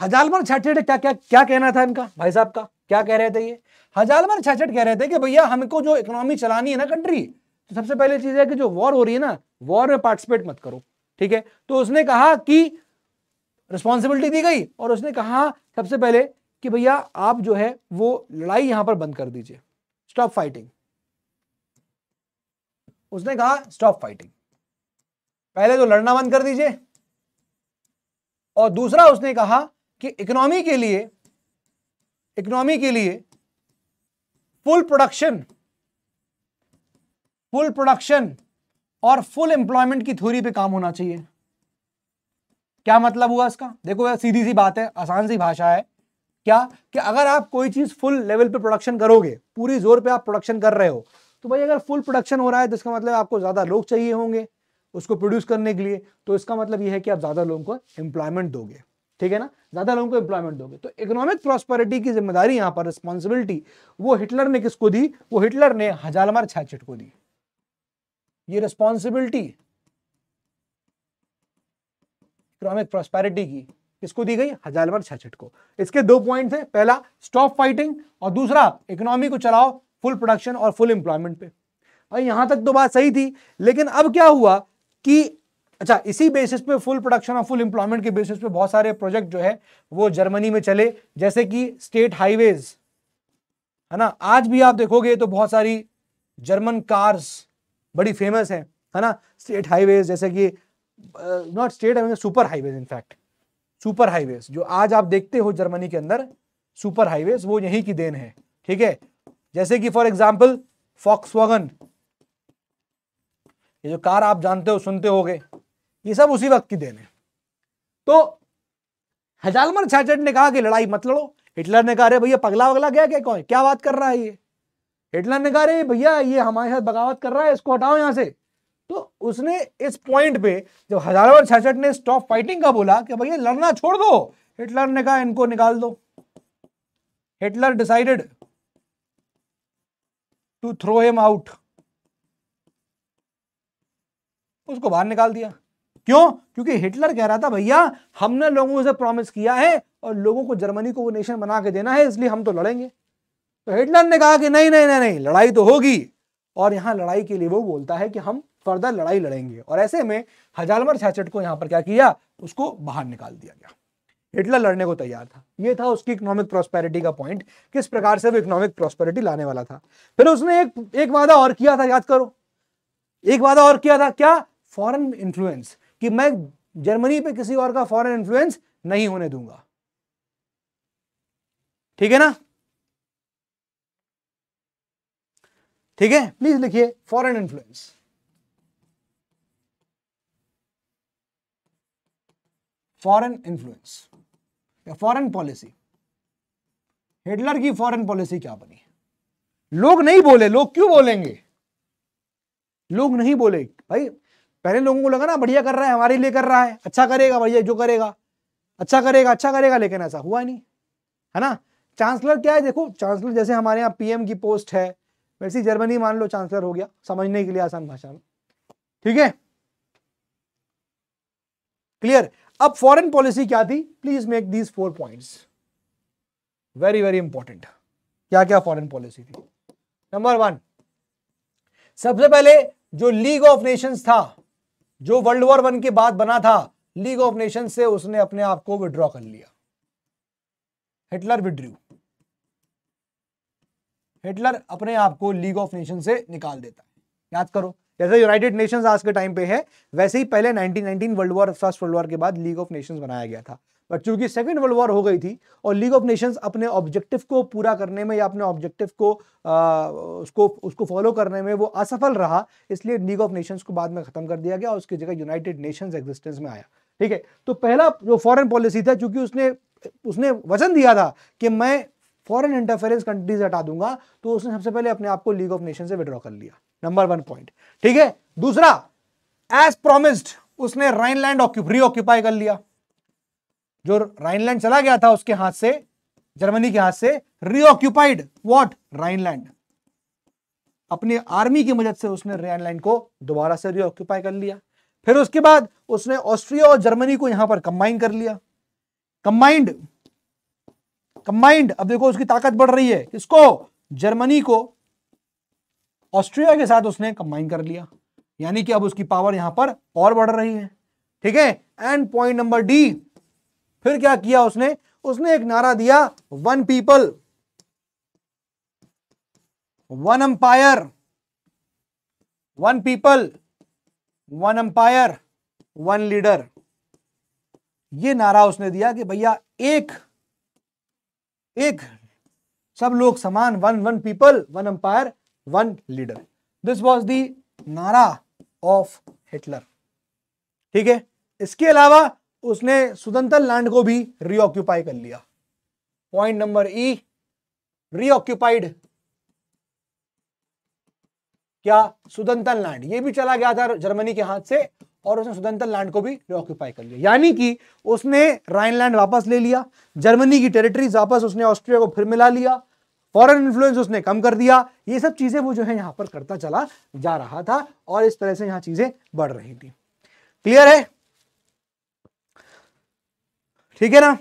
[SPEAKER 1] हजालमर छैचिट क्या क्या क्या कहना था इनका भाई साहब का क्या कह रहे थे ये हजालमर छैचिट कह रहे थे कि भैया हमको जो इकोनॉमी चलानी है ना कंट्री तो सबसे पहले चीज है कि जो वॉर हो रही है ना वॉर में पार्टिसिपेट मत करो ठीक है तो उसने कहा कि रिस्पॉन्सिबिलिटी दी गई और उसने कहा सबसे पहले कि भैया आप जो है वो लड़ाई यहां पर बंद कर दीजिए स्टॉप फाइटिंग उसने कहा स्टॉप फाइटिंग पहले तो लड़ना बंद कर दीजिए और दूसरा उसने कहा कि इकोनॉमी के लिए इकोनॉमी के लिए फुल प्रोडक्शन फुल प्रोडक्शन और फुल एम्प्लॉयमेंट की थ्योरी पे काम होना चाहिए क्या मतलब हुआ इसका देखो सीधी सी बात है आसान सी भाषा है क्या कि अगर आप कोई चीज फुल लेवल पे प्रोडक्शन करोगे पूरी जोर पे आप प्रोडक्शन कर रहे हो तो भाई अगर फुल प्रोडक्शन हो रहा है तो इसका मतलब आपको ज़्यादा लोग चाहिए होंगे उसको प्रोड्यूस करने के लिए तो इसका मतलब यह है कि आप ज़्यादा लोगों को एम्प्लॉयमेंट दोगे ठीक है ना ज़्यादा लोगों को एम्प्लॉयमेंट दोगे तो इकोनॉमिक प्रॉस्पेरिटी की जिम्मेदारी यहां पर रिस्पॉन्सिबिलिटी वो हिटलर ने किसको दी वो हिटलर ने हजालमार छाछ को दी ये रिस्पॉन्सिबिलिटी इकोनॉमिक प्रॉस्पेरिटी की किसको दी गई हजालमार छाछ को इसके दो पॉइंट है पहला स्टॉप फाइटिंग और दूसरा इकोनॉमी को चलाओ फुल प्रोडक्शन और फुल एम्प्लॉयमेंट पे भाई यहां तक तो बात सही थी लेकिन अब क्या हुआ कि अच्छा इसी बेसिस पे फुल प्रोडक्शन और फुल एम्प्लॉयमेंट के बेसिस पे बहुत सारे प्रोजेक्ट जो है वो जर्मनी में चले जैसे कि स्टेट हाईवेज है ना आज भी आप देखोगे तो बहुत सारी जर्मन कार्स बड़ी फेमस हैं है ना स्टेट हाईवेज जैसे कि not state highway super highways in fact super highways जो आज आप देखते हो जर्मनी के अंदर सुपर हाईवेज वो यहीं की देन है ठीक है जैसे कि फॉर एग्जाम्पल फॉक्स वॉगन ये जो कार आप जानते हो सुनते हो ये सब उसी वक्त की देने तो हजालमर छाछट ने कहा कि लड़ाई मत लड़ो हिटलर ने कहा रे भैया पगला वगला गया क्या कौन क्या बात कर रहा है ये हिटलर ने कहा रे भैया ये हमारे साथ बगावत कर रहा है इसको हटाओ यहां से तो उसने इस पॉइंट पे जब हजालमर छाछठ ने स्टॉप फाइटिंग का बोला कि भैया लड़ना छोड़ दो हिटलर ने कहा इनको निकाल दो Hitler decided to throw him out उसको बाहर निकाल दिया क्यों क्योंकि हिटलर कह रहा था भैया हमने लोगों से प्रॉमिस किया है और लोगों को जर्मनी को वो नेशन बना के देना है इसलिए हम तो लड़ेंगे तो हिटलर ने कहा कि नहीं नहीं नहीं नहीं लड़ाई तो होगी और यहां लड़ाई के लिए वो बोलता है कि हम फर्दर लड़ाई लड़ेंगे और ऐसे में हजालमर छाछठ को यहां पर क्या किया उसको बाहर निकाल दिया गया हिटलर लड़ने को तैयार था ये था उसकी इकोनॉमिक प्रॉस्पेरिटी का पॉइंट किस प्रकार से वो इकोनॉमिक प्रॉस्पेरिटी लाने वाला था फिर उसने एक एक वादा और किया था याद करो एक वादा और किया था क्या फॉरेन इन्फ्लुएंस कि मैं जर्मनी पे किसी और का फॉरेन इन्फ्लुएंस नहीं होने दूंगा ठीक है ना ठीक है प्लीज लिखिए फॉरेन इन्फ्लुएंस foreign influence. या फॉरेन पॉलिसी हिटलर की फॉरेन पॉलिसी क्या बनी लोग नहीं बोले लोग क्यों बोलेंगे लोग नहीं बोले भाई पहले लोगों को लगा ना बढ़िया कर रहा है हमारे लिए कर रहा है अच्छा करेगा बढ़िया जो करेगा अच्छा करेगा अच्छा करेगा लेकिन ऐसा हुआ नहीं है ना चांसलर क्या है देखो चांसलर जैसे हमारे यहाँ पीएम की पोस्ट है वैसे जर्मनी मान लो चांसलर हो गया समझने के लिए आसान भाषा में ठीक है क्लियर अब फॉरेन पॉलिसी क्या थी please make these four points very very important क्या क्या फॉरेन पॉलिसी थी नंबर वन सबसे पहले जो लीग ऑफ नेशंस था जो वर्ल्ड वॉर वन के बाद बना था लीग ऑफ नेशन से उसने अपने आप को विड्रॉ कर लिया हिटलर विड्रू हिटलर अपने आप को लीग ऑफ नेशन से निकाल देता है याद करो जैसे यूनाइटेड नेशंस आज के टाइम पे है वैसे ही पहले 1919 world war first world war के बाद लीग ऑफ नेशंस बनाया गया था बट चूंकि सेकेंड वर्ल्ड वॉर हो गई थी और लीग ऑफ नेशंस अपने ऑब्जेक्टिव को पूरा करने में या अपने ऑब्जेक्टिव को आ, उसको उसको फॉलो करने में वो असफल रहा इसलिए लीग ऑफ नेशंस को बाद में ख़त्म कर दिया गया और उसकी जगह यूनाइटेड नेशंस एग्जिस्टेंस में आया ठीक है तो पहला जो फॉरन पॉलिसी था चूंकि उसने उसने वचन दिया था कि मैं फॉरन इंटरफेरेंस कंट्रीज हटा दूंगा तो उसने सबसे पहले अपने आप को लीग ऑफ नेशन से विड्रॉ कर लिया नंबर वन पॉइंट ठीक है दूसरा एज प्रोमिस्ड उसने राइनलैंड रीऑक्यूपाई कर लिया जो राइनलैंड चला गया था उसके हाथ से जर्मनी के हाथ से रीऑक्यूपाइड व्हाट राइनलैंड अपनी आर्मी की मदद से उसने राइनलैंड को दोबारा से रीऑक्यूपाई कर लिया फिर उसके बाद उसने ऑस्ट्रिया और जर्मनी को यहां पर कंबाइन कर लिया कंबाइंड कंबाइंड अब देखो उसकी ताकत बढ़ रही है किसको जर्मनी को ऑस्ट्रिया के साथ उसने कंबाइन कर लिया यानी कि अब उसकी पावर यहां पर और बढ़ रही है ठीक है एंड पॉइंट नंबर डी फिर क्या किया उसने उसने एक नारा दिया one people one empire one people one empire one leader ये नारा उसने दिया कि भैया एक एक सब लोग समान one one people one empire one leader this was the नारा ऑफ हिटलर ठीक है इसके अलावा उसने सुदंतर लैंड को भी रीऑक्यूपाई कर लिया पॉइंट नंबर ई रीऑक्यूपाइड क्या स्वतंत्र लैंड ये भी चला गया था जर्मनी के हाथ से और उसने स्वतंत्र लैंड को भी रीऑक्यूपाई कर लिया यानी कि उसने राइनलैंड वापस ले लिया जर्मनी की टेरिटरीज वापस उसने ऑस्ट्रिया को फिर मिला लिया फॉरेन इन्फ्लुएंस उसने कम कर दिया ये सब चीज़ें वो जो है यहां पर करता चला जा रहा था और इस तरह से यहां चीज़ें बढ़ रही थी क्लियर है ठीक है ना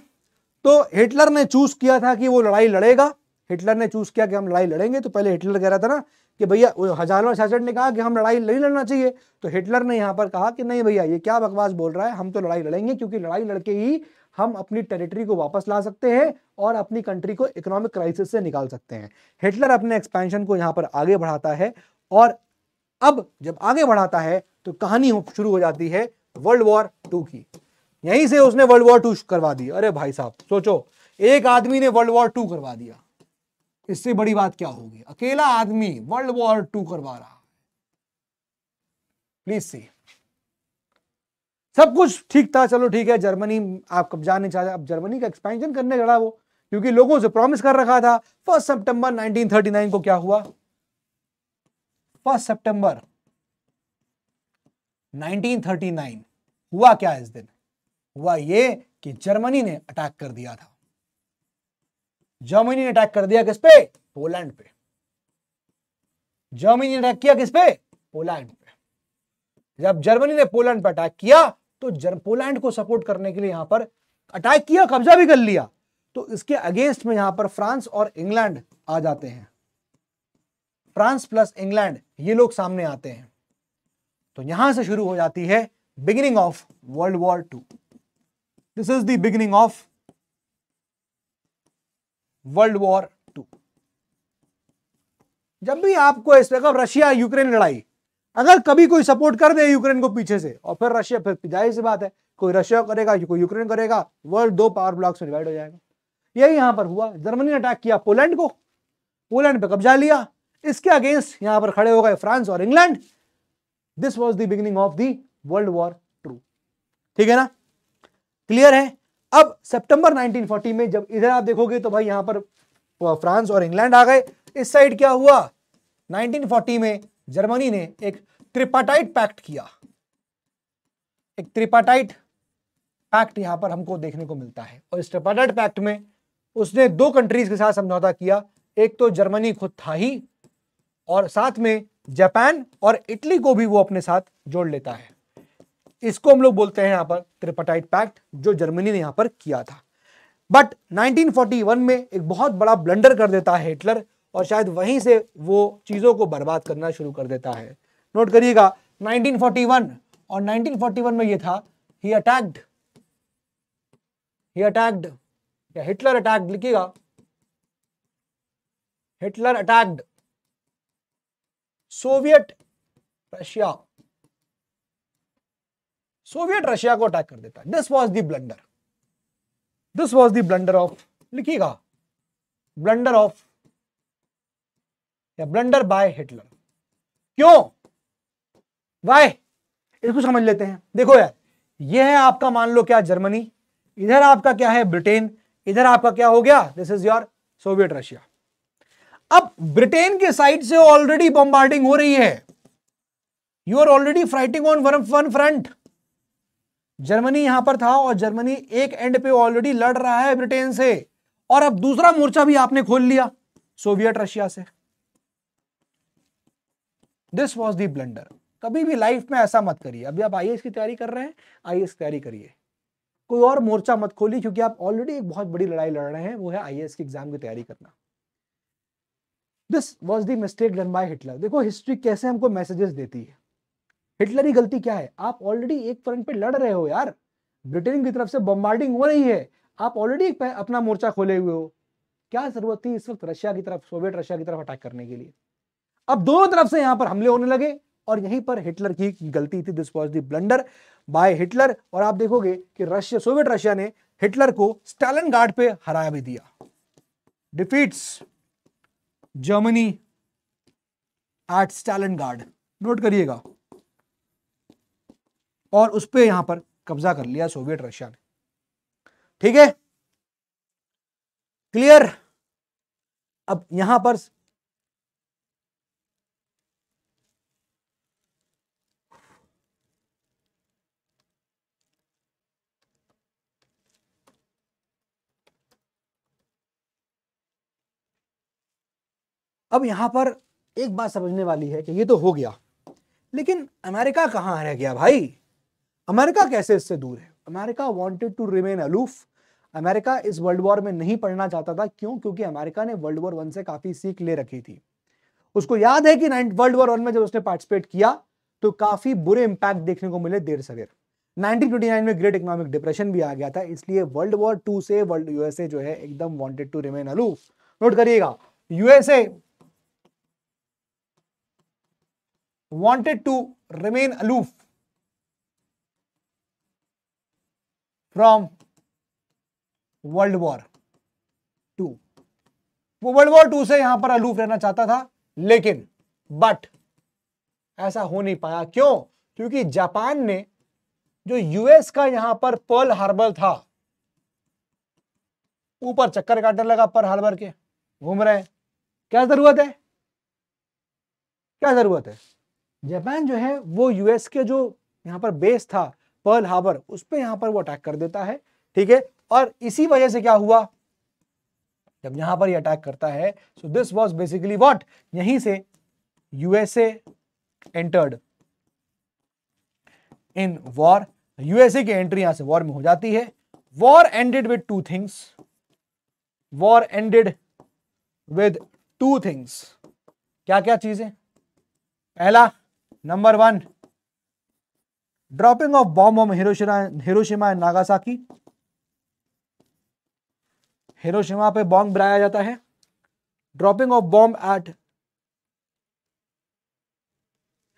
[SPEAKER 1] तो हिटलर ने चूज किया था कि वो लड़ाई लड़ेगा हिटलर ने चूज किया कि हम लड़ाई लड़ेंगे तो पहले हिटलर कह रहा था ना कि भैया हजारों छाछठ ने कहा कि हम लड़ाई नहीं लड़ना चाहिए तो हिटलर ने यहां पर कहा कि नहीं भैया ये क्या बकवास बोल रहा है हम तो लड़ाई लड़ेंगे क्योंकि लड़ाई लड़के ही हम अपनी टेरिटरी को वापस ला सकते हैं और अपनी कंट्री को इकोनॉमिक क्राइसिस से निकाल सकते हैं हिटलर अपने एक्सपेंशन को यहाँ पर आगे बढ़ाता है और अब जब आगे बढ़ाता है तो कहानी शुरू हो जाती है वर्ल्ड वॉर टू की यहीं से उसने वर्ल्ड वॉर टू करवा दी अरे भाई साहब सोचो एक आदमी ने वर्ल्ड वॉर टू करवा दिया इससे बड़ी बात क्या होगी अकेला आदमी वर्ल्ड वॉर टू करवा रहा प्लीज सी सब कुछ ठीक था चलो ठीक है जर्मनी आप कब्जा चाह चाहते अब जर्मनी का एक्सपेंशन करने चढ़ा वो क्योंकि लोगों से प्रॉमिस कर रखा था फर्स्ट सितंबर 1939 को क्या हुआ फर्स्ट सितंबर 1939 हुआ क्या इस दिन हुआ ये कि जर्मनी ने अटैक कर दिया था जर्मनी ने अटैक कर दिया किस पे पोलैंड पे जर्मनी ने अटैक किया किस पे पोलैंड पे जब जर्मनी ने पोलैंड पर अटैक किया तो पोलैंड को सपोर्ट करने के लिए यहां पर अटैक किया कब्जा भी कर लिया तो इसके अगेंस्ट में यहां पर फ्रांस और इंग्लैंड आ जाते हैं फ्रांस प्लस इंग्लैंड ये लोग सामने आते हैं तो यहां से शुरू हो जाती है beginning of world war two this is beginning of world war two जब भी आपको इस रशिया यूक्रेन लड़ाई अगर कभी कोई सपोर्ट कर दे यूक्रेन को पीछे से और फिर रशिया फिर जाहिर सी बात है कोई रशिया करेगा कोई यूक्रेन करेगा वर्ल्ड दो पावर ब्लॉक से डिवाइड हो जाएगा यही यहां पर हुआ जर्मनी ने अटैक किया पोलैंड को पोलैंड पे कब्जा लिया इसके अगेंस्ट यहां पर खड़े हो गए फ्रांस और England this was the beginning of the world war two ठीक है ना क्लियर है अब सितंबर 1940 में जब इधर आप देखोगे तो भाई यहां पर फ्रांस और इंग्लैंड आ गए इस साइड क्या हुआ 1940 में जर्मनी ने एक त्रिपाटाइट पैक्ट किया एक त्रिपाटाइट पैक्ट यहां पर हमको देखने को मिलता है और इस त्रिपाटाइट पैक्ट में उसने दो कंट्रीज के साथ समझौता किया एक तो जर्मनी खुद था ही और साथ में जापान और इटली को भी वो अपने साथ जोड़ लेता है इसको हम लोग बोलते हैं यहां पर त्रिपाटाइट पैक्ट जो जर्मनी ने यहां पर किया था बट 1941 में एक बहुत बड़ा ब्लंडर कर देता है हिटलर और शायद वहीं से वो चीज़ों को बर्बाद करना शुरू कर देता है नोट करिएगा 1941 और 1941 में ये था ही अटैक्ड ही अटैक्ड या हिटलर अटैक्ड लिखिएगा Hitler attacked Soviet Russia Soviet Russia को अटैक कर देता है this was the blunder this was the blunder of लिखिएगा ब्लंडर ऑफ या ब्लंडर बाय हिटलर क्यों वाय इसको समझ लेते हैं देखो यार ये है आपका मान लो क्या जर्मनी इधर आपका क्या है ब्रिटेन इधर आपका क्या हो गया this is your Soviet Russia अब ब्रिटेन के साइड से ऑलरेडी बॉम्बार्डिंग हो रही है you are already fighting on one one front Germany यहां पर था और जर्मनी एक एंड पे ऑलरेडी लड़ रहा है ब्रिटेन से और अब दूसरा मोर्चा भी आपने खोल लिया सोवियत रशिया से दिस वॉज दी ब्लेंडर कभी भी लाइफ में ऐसा मत करिए अभी आप आई की तैयारी कर रहे हैं आई की तैयारी करिए कोई और मोर्चा मत खोलिए क्योंकि आप ऑलरेडी एक बहुत बड़ी लड़ाई लड़ रहे हैं वो है आई की एग्जाम की तैयारी करना this was the mistake done by Hitler देखो हिस्ट्री कैसे हमको मैसेजेस देती है हिटलर की गलती क्या है आप ऑलरेडी एक फ्रंट पे लड़ रहे हो यार ब्रिटेन की तरफ से बम्बार्डिंग हो रही है आप ऑलरेडी अपना मोर्चा खोले हुए हो क्या जरूरत थी इस वक्त रशिया की तरफ सोवियत रशिया की तरफ अटैक करने के लिए अब दोनों तरफ से यहां पर हमले होने लगे और यहीं पर हिटलर की गलती थी this was the blunder by Hitler और आप देखोगे कि रशिया सोवियत रशिया ने हिटलर को स्टालिन गार्ड पे हराया भी दिया defeats Germany at Stalingrad note करिएगा और उस पर यहां पर कब्जा कर लिया सोवियत रशिया ने ठीक है क्लियर अब यहां पर अब यहां पर एक बात समझने वाली है कि ये तो हो गया लेकिन अमेरिका कहां रह गया भाई अमेरिका कैसे इससे दूर है America wanted to remain aloof America इस वर्ल्ड वॉर में नहीं पढ़ना चाहता था क्यों क्योंकि अमेरिका ने वर्ल्ड वॉर वन से काफ़ी सीख ले रखी थी उसको याद है कि वर्ल्ड वॉर वन में जब उसने पार्टिसिपेट किया तो काफ़ी बुरे इंपैक्ट देखने को मिले देर सवेर 1929 में ग्रेट इकोनॉमिक डिप्रेशन भी आ गया था इसलिए वर्ल्ड वॉर टू से वर्ल्ड यूएसए जो है एकदम wanted to remain aloof note करिएगा USA wanted to remain aloof from world war two wo world war two से यहां पर अलूफ रहना चाहता था लेकिन बट ऐसा हो नहीं पाया क्यों क्योंकि जापान ने जो यूएस का यहां पर पर्ल हार्बर था ऊपर चक्कर काटने लगा पर्ल हार्बर के घूम रहे हैं क्या जरूरत है क्या जरूरत है जापान जो है वो यूएस के जो यहाँ पर बेस था पर्ल हार्बर उस पर यहाँ पर वो अटैक कर देता है ठीक है और इसी वजह से क्या हुआ जब यहां पर ये यह अटैक करता है so this was basically what यहीं से USA entered in war USA की एंट्री यहां से वॉर में हो जाती है war ended with two things war ended with two things क्या क्या चीजें पहला number one dropping of bomb on Hiroshima and Nagasaki Hiroshima पे बॉम्ब बनाया जाता है dropping of bomb at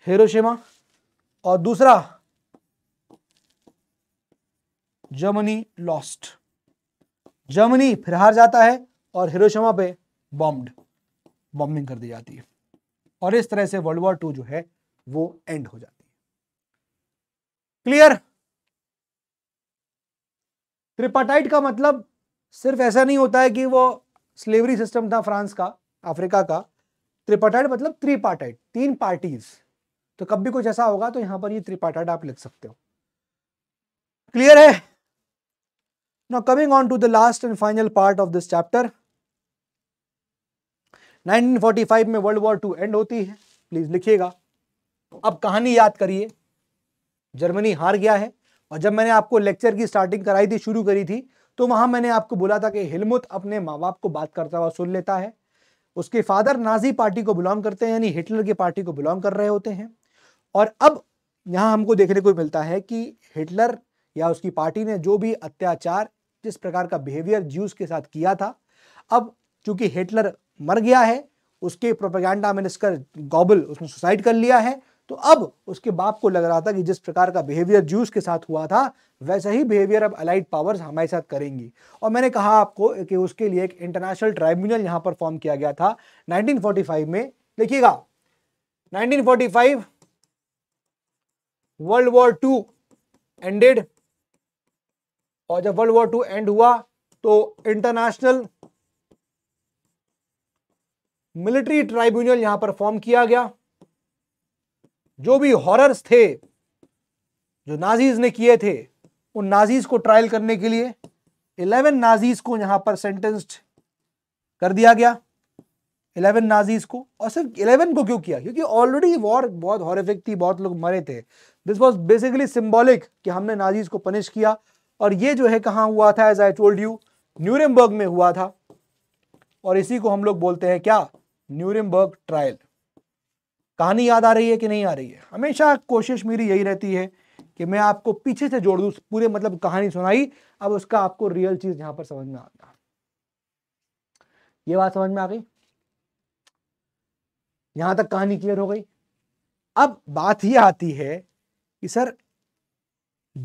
[SPEAKER 1] Hiroshima और दूसरा जर्मनी लॉस्ट जर्मनी फिर हार जाता है और हिरोशिमा पे बॉम्ब बॉम्बिंग कर दी जाती है और इस तरह से वर्ल्ड वॉर टू जो है वो एंड हो जाती है क्लियर ट्रिपाटाइट का मतलब सिर्फ ऐसा नहीं होता है कि वो स्लेवरी सिस्टम था फ्रांस का अफ्रीका का त्रिपाटाइट मतलब त्रिपाटाइट तीन पार्टीज तो भी कुछ ऐसा होगा तो यहां पर ये त्रिपाटाइट आप लिख सकते हो क्लियर है now coming on to the last and final part of this chapter 1945 में वर्ल्ड वॉर टू एंड होती है प्लीज लिखिएगा अब कहानी याद करिए जर्मनी हार गया है और जब मैंने आपको लेक्चर की स्टार्टिंग कराई थी शुरू करी थी तो वहां मैंने आपको बोला था कि हिलमुत अपने माँ बाप को बात करता हुआ सुन लेता है उसके फादर नाजी पार्टी को बिलोंग करते हैं यानी हिटलर की पार्टी को बिलोंग कर रहे होते हैं और अब यहाँ हमको देखने को मिलता है कि हिटलर या उसकी पार्टी ने जो भी अत्याचार जिस प्रकार का बिहेवियर ज्यूस के साथ किया था अब चूंकि हिटलर मर गया है उसके प्रोपेगेंडा मिनिस्टर गॉबल उसने सुसाइड कर लिया है तो अब उसके बाप को लग रहा था कि जिस प्रकार का बिहेवियर जूस के साथ हुआ था वैसा ही बिहेवियर अब अलाइड पावर्स हमारे साथ करेंगी और मैंने कहा आपको कि उसके लिए एक इंटरनेशनल ट्राइब्यूनल यहां पर फॉर्म किया गया था 1945 में देखिएगा 1945 वर्ल्ड वॉर टू एंडेड और जब वर्ल्ड वॉर टू एंड हुआ तो इंटरनेशनल मिलिट्री ट्राइब्यूनल यहां पर फॉर्म किया गया जो भी हॉरर्स थे जो नाजीज ने किए थे उन नाजीज को ट्रायल करने के लिए इलेवन नाजीज को यहां पर सेंटेंस्ड कर दिया गया इलेवन नाजीज को और सिर्फ इलेवन को क्यों किया क्योंकि ऑलरेडी वॉर बहुत हॉरिफिक थी बहुत लोग मरे थे दिस वॉज बेसिकली सिम्बॉलिक कि हमने नाजीज को पनिश किया और ये जो है कहाँ हुआ था as I told you Nuremberg में हुआ था और इसी को हम लोग बोलते हैं क्या न्यूरमबर्ग ट्रायल कहानी याद आ रही है कि नहीं आ रही है हमेशा कोशिश मेरी यही रहती है कि मैं आपको पीछे से जोड़ दूँ पूरे मतलब कहानी सुनाई अब उसका आपको रियल चीज़ यहाँ पर समझ में आता ये बात समझ में आ गई यहां तक कहानी क्लियर हो गई अब बात ये आती है कि सर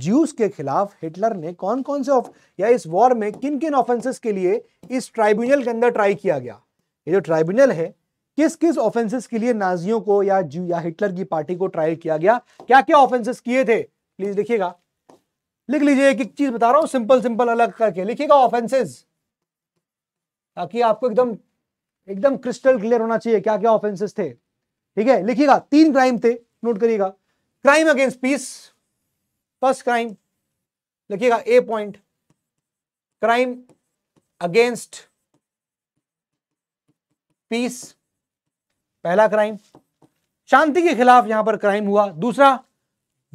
[SPEAKER 1] ज्यूस के खिलाफ हिटलर ने कौन कौन से या इस वॉर में किन किन ऑफेंसेस के लिए इस ट्राइब्यूनल के अंदर ट्राई किया गया ये जो ट्राइब्यूनल है किस किस ऑफेंसेस के लिए नाजियों को या जू या हिटलर की पार्टी को ट्रायल किया गया क्या क्या ऑफेंसेस किए थे प्लीज लिखिएगा लिख लीजिए एक एक चीज बता रहा हूं सिंपल सिंपल अलग करके लिखिएगा ऑफेंसेस ताकि आपको एकदम एकदम क्रिस्टल क्लियर होना चाहिए क्या क्या ऑफेंसेस थे ठीक है लिखिएगा तीन क्राइम थे नोट करिएगा crime against peace first crime लिखिएगा ए पॉइंट क्राइम अगेंस्ट पीस पहला क्राइम शांति के खिलाफ यहां पर क्राइम हुआ दूसरा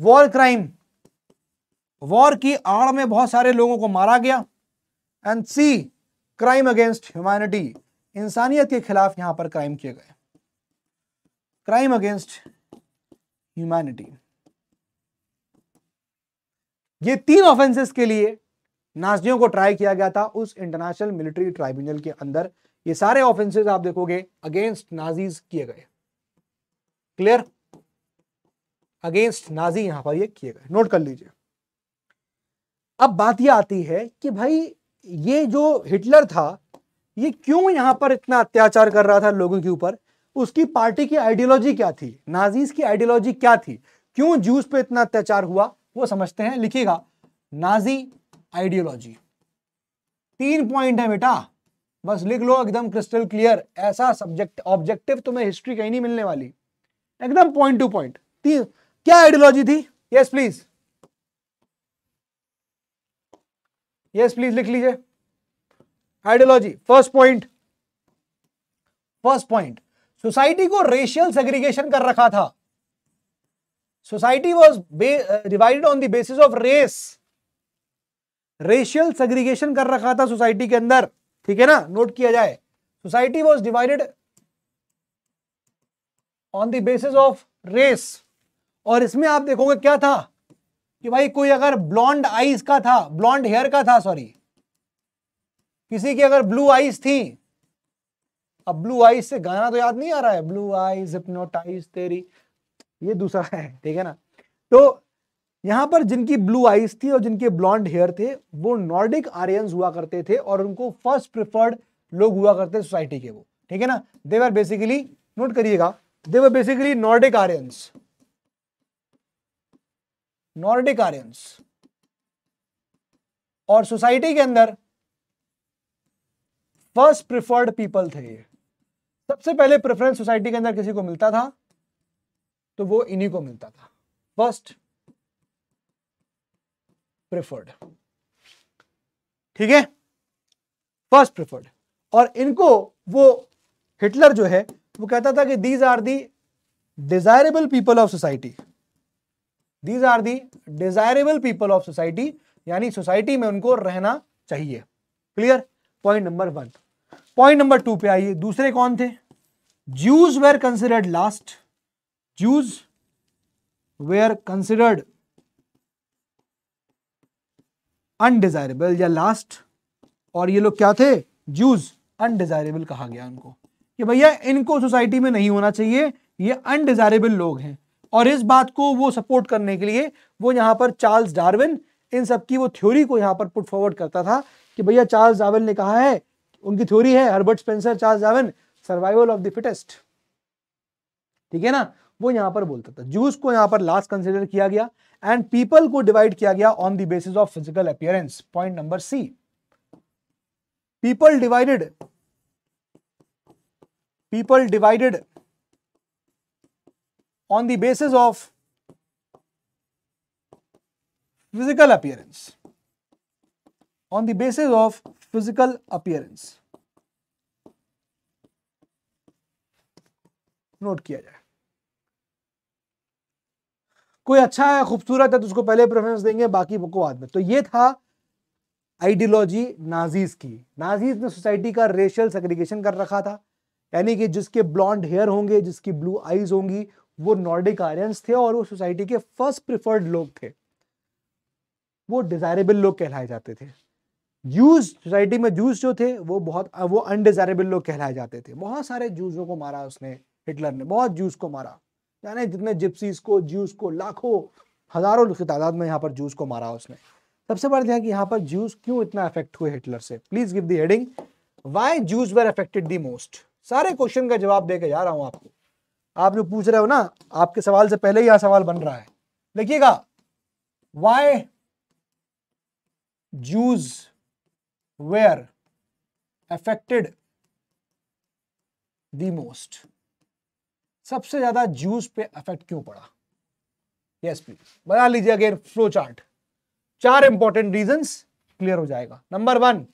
[SPEAKER 1] वॉर क्राइम वॉर की आड़ में बहुत सारे लोगों को मारा गया and C crime against humanity इंसानियत के खिलाफ यहां पर क्राइम किए गए क्राइम अगेंस्ट ह्यूमैनिटी ये तीन ऑफेंसेस के लिए नाजियों को ट्राई किया गया था उस इंटरनेशनल मिलिट्री ट्राइब्यूनल के अंदर ये सारे ऑफेंसेस आप देखोगे अगेंस्ट नाजीज किए गए क्लियर अगेंस्ट नाजी यहां पर ये किए गए नोट कर लीजिए अब बात यह आती है कि भाई ये जो हिटलर था ये क्यों यहां पर इतना अत्याचार कर रहा था लोगों के ऊपर उसकी पार्टी की आइडियोलॉजी क्या थी नाजीज की आइडियोलॉजी क्या थी क्यों जूस पे इतना अत्याचार हुआ वो समझते हैं लिखिएगा नाजी आइडियोलॉजी तीन पॉइंट है बेटा बस लिख लो एकदम क्रिस्टल क्लियर ऐसा सब्जेक्ट ऑब्जेक्टिव तुम्हें हिस्ट्री कहीं नहीं मिलने वाली एकदम पॉइंट टू पॉइंट क्या आइडियोलॉजी थी यस प्लीज यस प्लीज लिख लीजिए ideology first point first point society को रेशियल सेग्रीगेशन कर रखा था society was divided on the basis of race racial segregation कर रखा था सोसाइटी के अंदर ठीक है ना नोट किया जाए society was divided on the basis of race और इसमें आप देखोगे क्या था कि भाई कोई अगर ब्लॉन्ड आईज का था ब्लॉन्ड हेयर का था सॉरी किसी की अगर ब्लू आईज थी अब ब्लू आईज से गाना तो याद नहीं आ रहा है ब्लू आईज हिप्नोटाइज तेरी ये दूसरा है ठीक है ना तो यहां पर जिनकी ब्लू आईज थी और जिनके ब्लॉन्ड हेयर थे वो नॉर्डिक आर्यन हुआ करते थे और उनको फर्स्ट प्रिफर्ड लोग हुआ करते सोसाइटी के वो ठीक है ना देवर बेसिकली नोट करिएगा they were basically Nordic Aryans Nordic Aryans और सोसाइटी के अंदर फर्स्ट प्रिफर्ड पीपल थे ये सबसे पहले प्रेफरेंस सोसाइटी के अंदर किसी को मिलता था तो वो इन्हीं को मिलता था फर्स्ट प्रेफर्ड ठीक है फर्स्ट प्रेफर्ड और इनको वो हिटलर जो है वो कहता था कि these are the desirable people of society these are the desirable people of society यानी सोसाइटी में उनको रहना चाहिए clear point number one point number two पे आइए दूसरे कौन थे Jews were considered last Jews were considered undesirable या लास्ट और ये लोग क्या थे जूस अनडिजायरेबल कहा गया उनको कि भैया इनको सोसाइटी में नहीं होना चाहिए ये अनडिजायरेबल लोग हैं और इस बात को वो सपोर्ट करने के लिए वो यहाँ पर चार्ल्स डार्विन इन सब की वो थ्योरी को यहाँ पर पुट फॉरवर्ड करता था कि भैया चार्ल्स डार्विन ने कहा है उनकी थ्योरी है Herbert Spencer Charles Darwin survival of the fittest ठीक है ना वो यहाँ पर बोलता था जूस को यहाँ पर लास्ट कंसिडर किया गया एंड पीपल को डिवाइड किया गया on the basis of physical appearance point number C people divided people divided on the basis of physical appearance on the basis of physical appearance note किया जाए कोई अच्छा है खूबसूरत है तो उसको पहले प्रेफरेंस देंगे बाकी को बाद में तो ये था आइडियोलॉजी नाजीज की नाजीज ने सोसाइटी का रेशियल सेग्रीगेशन कर रखा था यानी कि जिसके ब्लॉन्ड हेयर होंगे जिसकी ब्लू आईज होंगी वो नॉर्डिक आर्यंस थे और वो सोसाइटी के फर्स्ट प्रिफर्ड लोग थे वो डिजायरेबल लोग कहलाए जाते थे जूस सोसाइटी में जूस जो थे वो बहुत वो अनडिजायरेबल लोग कहलाए जाते थे बहुत सारे जूसों को मारा उसने हिटलर ने बहुत जूस को मारा जाने जितने जिप्सीज को जूस को लाखों हजारों की तादाद में यहाँ पर जूस को मारा उसने सबसे बड़ा ध्यान कि यहाँ पर जूस क्यों इतना अफेक्ट हुए हिटलर से please give the heading why Jews were affected the most सारे क्वेश्चन का जवाब देके जा रहा हूँ आपको आप जो पूछ रहे हो ना आपके सवाल से पहले ही यहाँ सवाल बन रहा है लिखिएगा why Jews were affected the most सबसे ज्यादा जूस पे अफेक्ट क्यों पड़ा यस प्लीज बना लीजिए अगेन फ्लो चार्ट चार इंपॉर्टेंट रीजन क्लियर हो जाएगा number one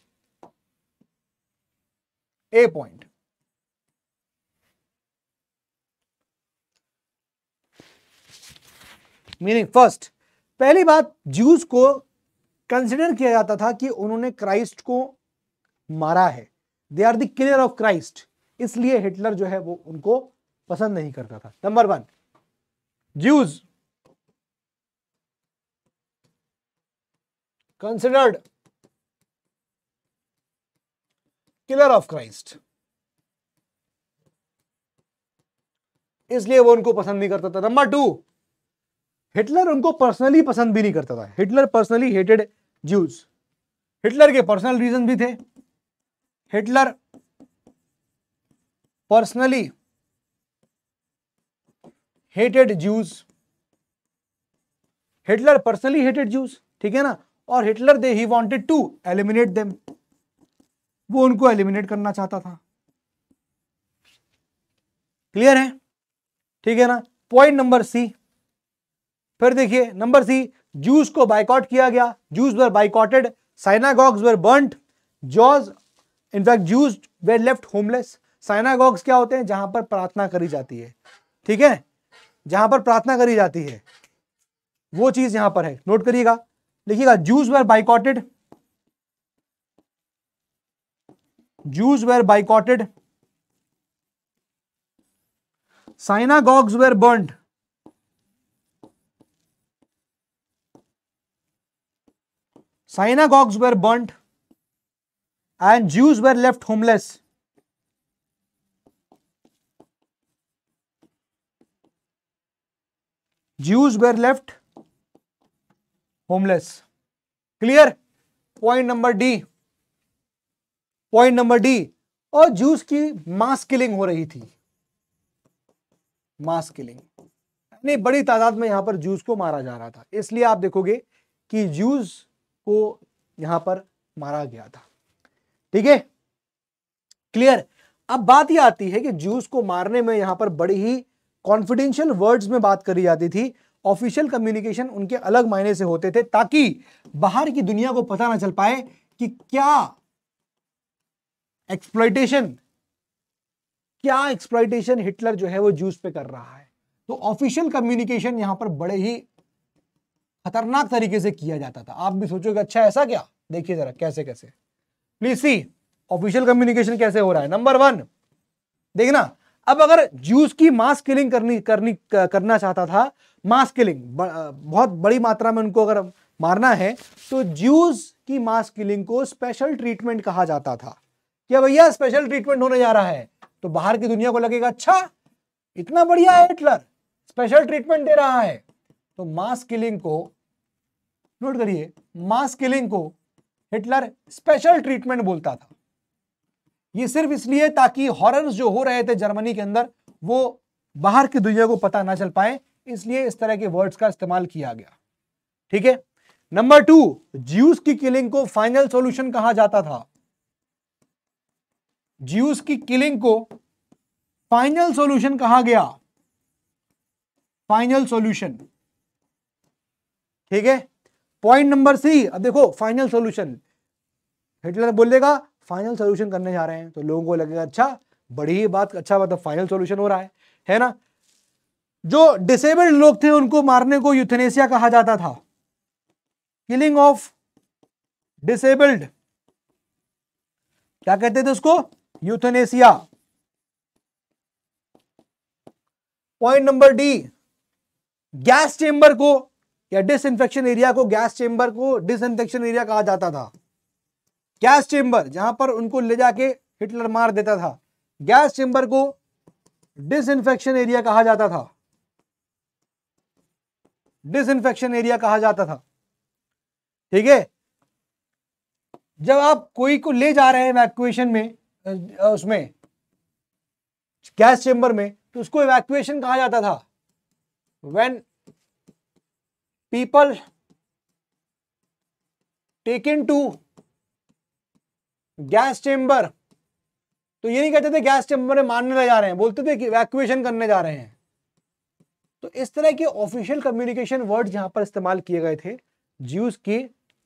[SPEAKER 1] a point meaning first पहली बात जूस को कंसिडर किया जाता था कि उन्होंने क्राइस्ट को मारा है they are the killer of Christ इसलिए हिटलर जो है वो उनको पसंद नहीं करता था number one Jews considered killer of Christ इसलिए वो उनको पसंद नहीं करता था नंबर टू हिटलर उनको पर्सनली पसंद भी नहीं करता था Hitler personally hated Jews Hitler के पर्सनल रीजन भी थे Hitler personally hated Jews Hitler personally hated Jews ठीक है ना और Hitler they he wanted to eliminate them वो उनको एलिमिनेट करना चाहता था क्लियर है ठीक है ना पॉइंट नंबर सी फिर देखिए नंबर सी जूस को बाइकॉट किया गया Jews were boycotted synagogues were burnt Jews in fact Jews were left homeless synagogues क्या होते हैं जहां पर प्रार्थना करी जाती है ठीक है जहां पर प्रार्थना करी जाती है वो चीज यहां पर है नोट करिएगा लिखिएगा Jews were boycotted Jews were boycotted synagogues were burnt synagogues were burnt and Jews were left homeless Jews were left homeless. Clear? Point number D. Point number D. और Jews की mass killing हो रही थी mass killing यानी बड़ी तादाद में यहां पर जूस को मारा जा रहा था इसलिए आप देखोगे कि जूस को यहां पर मारा गया था ठीक है क्लियर अब बात यह आती है कि जूस को मारने में यहां पर बड़ी ही कॉन्फिडेंशियल वर्ड्स में बात करी जाती थी ऑफिशियल कम्युनिकेशन उनके अलग मायने से होते थे ताकि बाहर की दुनिया को पता ना चल पाए कि क्या एक्सप्लाइटेशन क्या एक्सप्लाइटेशन हिटलर जो है वो जूस पे कर रहा है तो ऑफिशियल कम्युनिकेशन यहां पर बड़े ही खतरनाक तरीके से किया जाता था आप भी सोचोगे अच्छा ऐसा क्या देखिए जरा कैसे कैसे प्लीज सी ऑफिशियल कम्युनिकेशन कैसे हो रहा है नंबर वन देखना अब अगर जूस की मास किलिंग करनी करनी करना चाहता था मास किलिंग बहुत बड़ी मात्रा में उनको अगर मारना है तो जूस की मास किलिंग को स्पेशल ट्रीटमेंट कहा जाता था क्या भैया स्पेशल ट्रीटमेंट होने जा रहा है तो बाहर की दुनिया को लगेगा अच्छा इतना बढ़िया है हिटलर स्पेशल ट्रीटमेंट दे रहा है तो मास किलिंग को नोट करिए मास किलिंग को हिटलर स्पेशल ट्रीटमेंट बोलता था ये सिर्फ इसलिए ताकि हॉरर्स जो हो रहे थे जर्मनी के अंदर वो बाहर की दुनिया को पता ना चल पाए इसलिए इस तरह के वर्ड्स का इस्तेमाल किया गया ठीक है नंबर टू ज्यूस की किलिंग को फाइनल सॉल्यूशन कहा जाता था ज्यूस की किलिंग को फाइनल सॉल्यूशन कहा गया फाइनल सॉल्यूशन ठीक है पॉइंट नंबर सी अब देखो फाइनल सॉल्यूशन हिटलर बोलेगा फाइनल सोल्यूशन करने जा रहे हैं तो लोगों को लगेगा अच्छा बड़ी बात अच्छा बात फाइनल तो सोल्यूशन हो रहा है है ना जो डिसेबल्ड लोग थे उनको मारने को यूथनेशिया कहा जाता था किलिंग ऑफ डिसेबल्ड क्या कहते थे उसको euthanasia point number D gas chamber को या डिसइंफेक्शन एरिया को गैस चेंबर को डिसइंफेक्शन एरिया कहा जाता था गैस चेंबर जहां पर उनको ले जाके हिटलर मार देता था गैस चेंबर को डिसइंफेक्शन एरिया कहा जाता था डिसइंफेक्शन एरिया कहा जाता था ठीक है जब आप कोई को ले जा रहे हैं इवैक्यूएशन में उसमें गैस चेंबर में तो उसको इवैक्यूएशन कहा जाता था when people taken to gas chamber तो ये नहीं कहते थे गैस चेंबर में मारने जा रहे हैं बोलते थे कि वैक्यूएशन करने जा रहे हैं तो इस तरह के ऑफिशियल कम्युनिकेशन वर्ड यहां पर इस्तेमाल किए गए थे ज्यूस के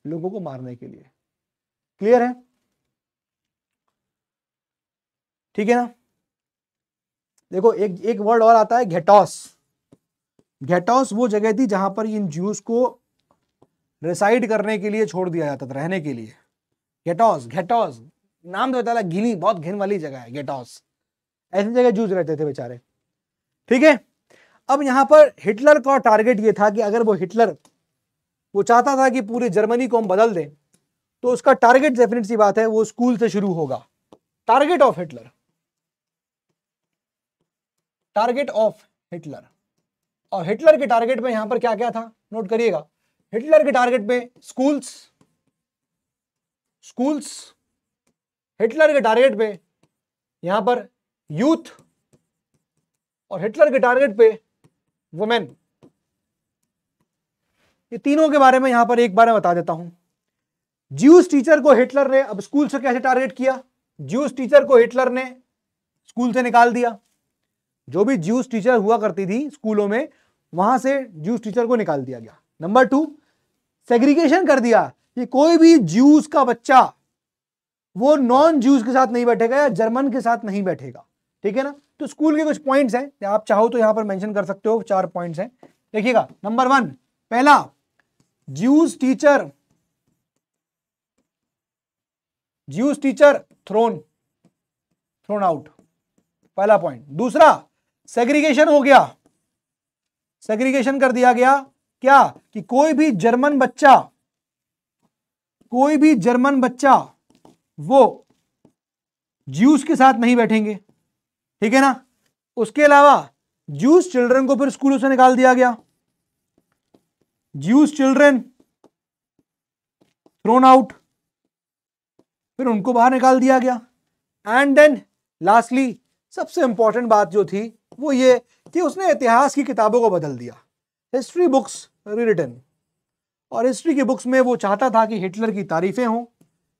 [SPEAKER 1] लोगों को मारने के लिए क्लियर है ठीक है ना देखो एक एक वर्ड और आता है घेटॉस घेटॉस वो जगह थी जहां पर इन ज्यूस को रिसाइड करने के लिए छोड़ दिया जाता था रहने के लिए गेटॉस घेटॉस नाम तो बताया गीली बहुत घिन वाली जगह है गेटॉस ऐसी जगह जूझ रहते थे बेचारे ठीक है अब यहां पर हिटलर का टारगेट ये था कि अगर वो हिटलर वो चाहता था कि पूरे जर्मनी को हम बदल दें तो उसका टारगेट डेफिनेट सी बात है वो स्कूल से शुरू होगा target of Hitler target of Hitler और हिटलर के टारगेट में यहां पर क्या क्या था नोट करिएगा हिटलर के टारगेट में स्कूल्स स्कूल्स हिटलर के टारगेट पे यहां पर यूथ और हिटलर के टारगेट पे वुमेन ये तीनों के बारे में यहां पर एक बार मैं बता देता हूं ज्यूस टीचर को हिटलर ने अब स्कूल से कैसे टारगेट किया ज्यूस टीचर को हिटलर ने स्कूल से निकाल दिया जो भी ज्यूस टीचर हुआ करती थी स्कूलों में वहां से ज्यूस टीचर को निकाल दिया गया नंबर टू सेग्रीगेशन कर दिया कि कोई भी ज्यूस का बच्चा वो नॉन ज्यूस के साथ नहीं बैठेगा या जर्मन के साथ नहीं बैठेगा ठीक है ना तो स्कूल के कुछ पॉइंट्स हैं आप चाहो तो यहां पर मेंशन कर सकते हो चार पॉइंट्स हैं देखिएगा नंबर वन पहला Jews teacher Jews teacher thrown thrown out पहला पॉइंट दूसरा सेग्रीगेशन हो गया सेग्रीगेशन कर दिया गया क्या कि कोई भी जर्मन बच्चा कोई भी जर्मन बच्चा वो ज्यूस के साथ नहीं बैठेंगे ठीक है ना उसके अलावा जूस चिल्ड्रन को फिर स्कूलों से निकाल दिया गया जूस चिल्ड्रन थ्रोन आउट फिर उनको बाहर निकाल दिया गया एंड देन लास्टली सबसे इंपॉर्टेंट बात जो थी वो ये कि उसने इतिहास की किताबों को बदल दिया हिस्ट्री बुक्स रिटर्न और हिस्ट्री की बुक्स में वो चाहता था कि हिटलर की तारीफें हों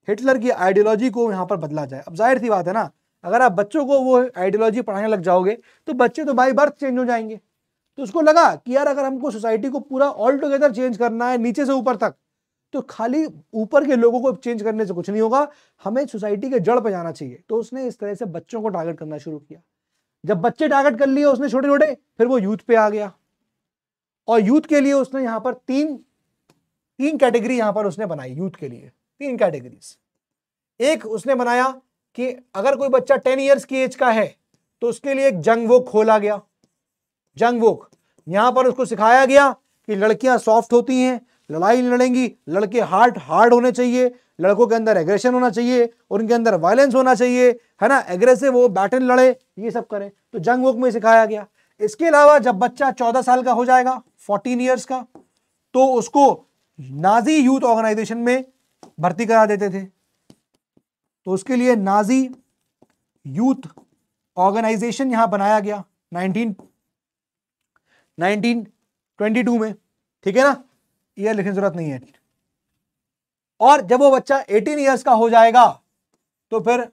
[SPEAKER 1] हिटलर की आइडियोलॉजी को यहाँ पर बदला जाए अब जाहिर सी बात है ना अगर आप बच्चों को वो आइडियोलॉजी पढ़ाने लग जाओगे तो बच्चे तो बाई बर्थ चेंज हो जाएंगे तो उसको लगा कि यार अगर हमको सोसाइटी को पूरा ऑल टुगेदर चेंज करना है नीचे से ऊपर तक तो खाली ऊपर के लोगों को चेंज करने से कुछ नहीं होगा हमें सोसाइटी के जड़ पर जाना चाहिए तो उसने इस तरह से बच्चों को टारगेट करना शुरू किया जब बच्चे टारगेट कर लिए उसने छोटे छोटे फिर वो यूथ पे आ गया और यूथ के लिए उसने यहाँ पर तीन तीन कैटेगरी यहां पर उसने बनाई यूथ के लिए तीन कैटेगरीज एक उसने बनाया कि अगर कोई बच्चा टेन ईयर्स की एज का है तो उसके लिए एक जंग वोक खोला गया जंग वोक यहां पर उसको सिखाया गया कि लड़कियां सॉफ्ट होती हैं लड़ाई लड़ेंगी लड़के हार्ट हार्ड होने चाहिए लड़कों के अंदर एग्रेशन होना चाहिए और उनके अंदर वायलेंस होना चाहिए है ना एग्रेसिव वो बैटल लड़े ये सब करें तो जंग वोक में सिखाया गया इसके अलावा जब बच्चा चौदह साल का हो जाएगा फोर्टीन ईयर्स का तो उसको नाजी यूथ ऑर्गेनाइजेशन में भर्ती करा देते थे तो उसके लिए नाजी यूथ ऑर्गेनाइजेशन यहां बनाया गया 19 1922 में ठीक है ना यह लिखने की जरूरत नहीं है और जब वो बच्चा 18 इयर्स का हो जाएगा तो फिर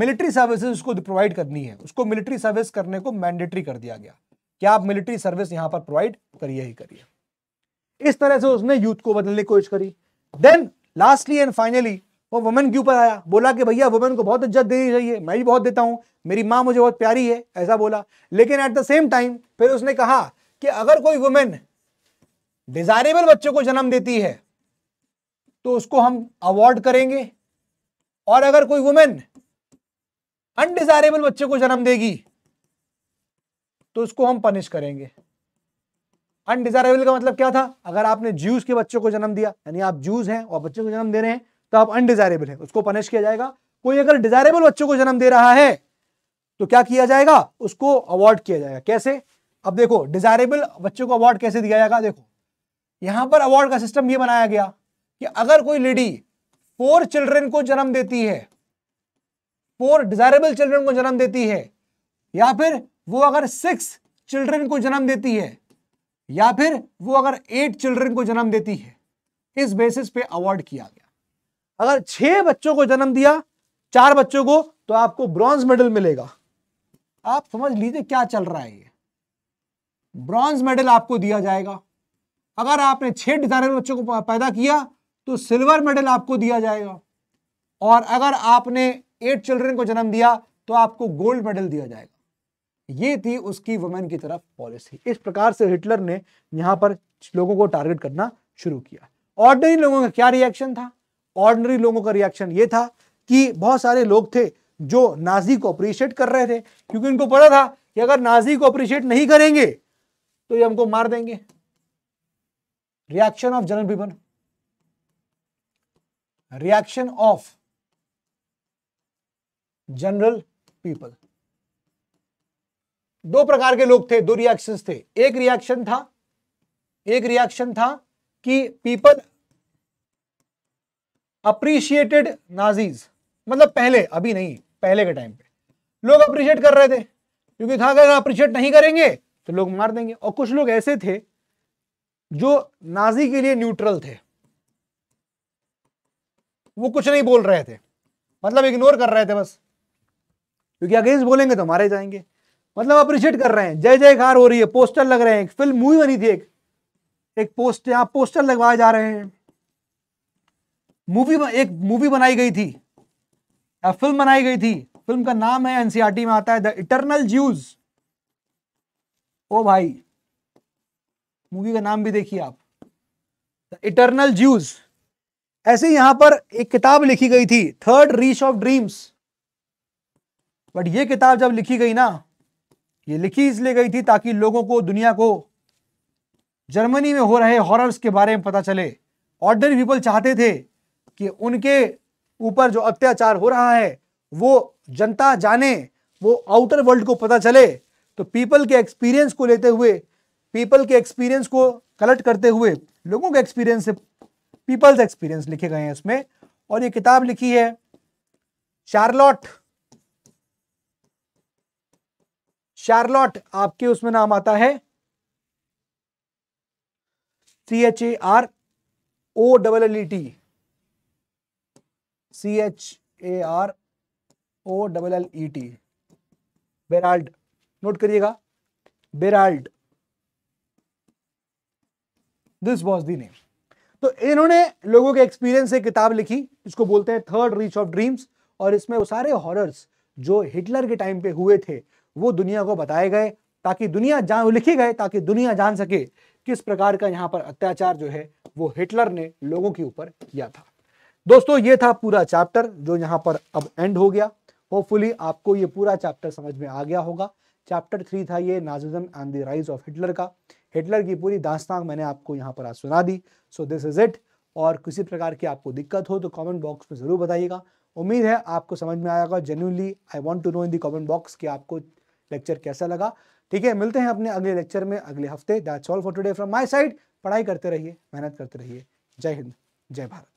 [SPEAKER 1] मिलिट्री सर्विसेज उसको प्रोवाइड करनी है उसको मिलिट्री सर्विस करने को मैंडेटरी कर दिया गया क्या आप मिलिट्री सर्विस यहां पर प्रोवाइड करिए ही करिए इस तरह से उसने यूथ को बदलने की कोशिश करी देन लास्टली एंड फाइनली वो वुमेन के ऊपर आया बोला कि भैया वुमेन को बहुत इज्जत देनी चाहिए मैं भी बहुत देता हूँ मेरी माँ मुझे बहुत प्यारी है ऐसा बोला लेकिन एट द सेम टाइम फिर उसने कहा कि अगर कोई वुमेन डिजायरेबल बच्चों को जन्म देती है तो उसको हम अवार्ड करेंगे और अगर कोई वुमेन अनडिजायरेबल बच्चे को जन्म देगी तो उसको हम पनिश करेंगे अनडिजायरेबल का मतलब क्या था अगर आपने ज्यूज के बच्चों को जन्म दिया यानी आप ज्यूज हैं और बच्चों को जन्म दे रहे हैं तो आप अनडिजायरेबल है उसको पनिश किया जाएगा कोई अगर डिजायरेबल बच्चों को जन्म दे रहा है तो क्या किया जाएगा उसको अवार्ड किया जाएगा कैसे अब देखो डिजायरेबल बच्चों को अवार्ड कैसे दिया जाएगा देखो यहां पर अवार्ड का सिस्टम यह बनाया गया कि अगर कोई लेडी फोर चिल्ड्रेन को जन्म देती है फोर डिजायरेबल चिल्ड्रेन को जन्म देती है या फिर वो अगर सिक्स चिल्ड्रेन को जन्म देती है या फिर वो अगर एट चिल्ड्रन को जन्म देती है इस बेसिस पे अवार्ड किया गया अगर छह बच्चों को जन्म दिया चार बच्चों को तो आपको ब्रॉन्ज मेडल मिलेगा आप समझ लीजिए क्या चल रहा है ये ब्रॉन्ज मेडल आपको दिया जाएगा अगर आपने छह डिजाइनर बच्चों को पैदा किया तो सिल्वर मेडल आपको दिया जाएगा और अगर आपने एट चिल्ड्रन को जन्म दिया तो आपको गोल्ड मेडल दिया जाएगा ये थी उसकी वुमेन की तरफ पॉलिसी इस प्रकार से हिटलर ने यहाँ पर लोगों को टारगेट करना शुरू किया ऑर्डनरी लोगों का क्या रिएक्शन था ऑर्डनरी लोगों का रिएक्शन ये था कि बहुत सारे लोग थे जो नाजी को अप्रिशिएट कर रहे थे क्योंकि उनको पता था कि अगर नाजी को अप्रिशिएट नहीं करेंगे तो ये हमको मार देंगे reaction of general people reaction of general people दो प्रकार के लोग थे दो रिएक्शंस थे एक रिएक्शन था एक रिएक्शन था कि पीपल अप्रिशिएटेड नाजीज मतलब पहले अभी नहीं पहले के टाइम पे लोग अप्रिशिएट कर रहे थे क्योंकि था अगर अप्रिशिएट नहीं करेंगे तो लोग मार देंगे और कुछ लोग ऐसे थे जो नाजी के लिए न्यूट्रल थे वो कुछ नहीं बोल रहे थे मतलब इग्नोर कर रहे थे बस क्योंकि अगेंस्ट बोलेंगे तो मारे जाएंगे मतलब अप्रिशिएट कर रहे हैं जय जय कार हो रही है पोस्टर लग रहे हैं फिल्म मूवी बनी थी एक एक पोस्ट यहाँ पोस्टर लगवाए जा रहे हैं मूवी एक मूवी बनाई गई थी या फिल्म बनाई गई थी फिल्म का नाम है एनसीआरटी e में आता है द इटरनल ज्यूज ओ भाई मूवी का नाम भी देखिए आप द इटरनल ज्यूज ऐसे यहां पर एक किताब लिखी गई थी Third Reich of Dreams but ये किताब जब लिखी गई ना ये लिखी इसलिए गई थी ताकि लोगों को दुनिया को जर्मनी में हो रहे हॉरर्स के बारे में पता चले ऑर्डनरी पीपल चाहते थे कि उनके ऊपर जो अत्याचार हो रहा है वो जनता जाने वो आउटर वर्ल्ड को पता चले तो पीपल के एक्सपीरियंस को लेते हुए पीपल के एक्सपीरियंस को कलेक्ट करते हुए लोगों के एक्सपीरियंस से पीपल्स एक्सपीरियंस लिखे गए हैं इसमें और ये किताब लिखी है चार्लॉट शार्लॉट आपके उसमें नाम आता है C H A R O double L E T C H A R O double L E T Berald note करिएगा Berald this was the name तो इन्होंने लोगों के एक्सपीरियंस से किताब लिखी इसको बोलते हैं थर्ड रीच ऑफ ड्रीम्स और इसमें वो सारे हॉरर्स जो हिटलर के टाइम पे हुए थे वो दुनिया को बताए गए ताकि दुनिया जान लिखे गए ताकि दुनिया जान सके किस प्रकार का यहाँ पर अत्याचार जो है वो हिटलर ने लोगों के ऊपर किया था दोस्तों ये था पूरा चैप्टर जो यहाँ पर अब एंड हो गया होपफुली आपको ये पूरा चैप्टर समझ में आ गया होगा चैप्टर थ्री था ये Nazism and the rise of Hitler का हिटलर की पूरी दास्तान मैंने आपको यहाँ पर आज सुना दी सो दिस इज इट और किसी प्रकार की आपको दिक्कत हो तो कमेंट बॉक्स में ज़रूर बताइएगा उम्मीद है आपको समझ में आएगा genuinely I want to know in the comment box कि आपको लेक्चर कैसा लगा ठीक है मिलते हैं अपने अगले लेक्चर में अगले हफ्ते that's all for today from my side पढ़ाई करते रहिए मेहनत करते रहिए जय हिंद जय भारत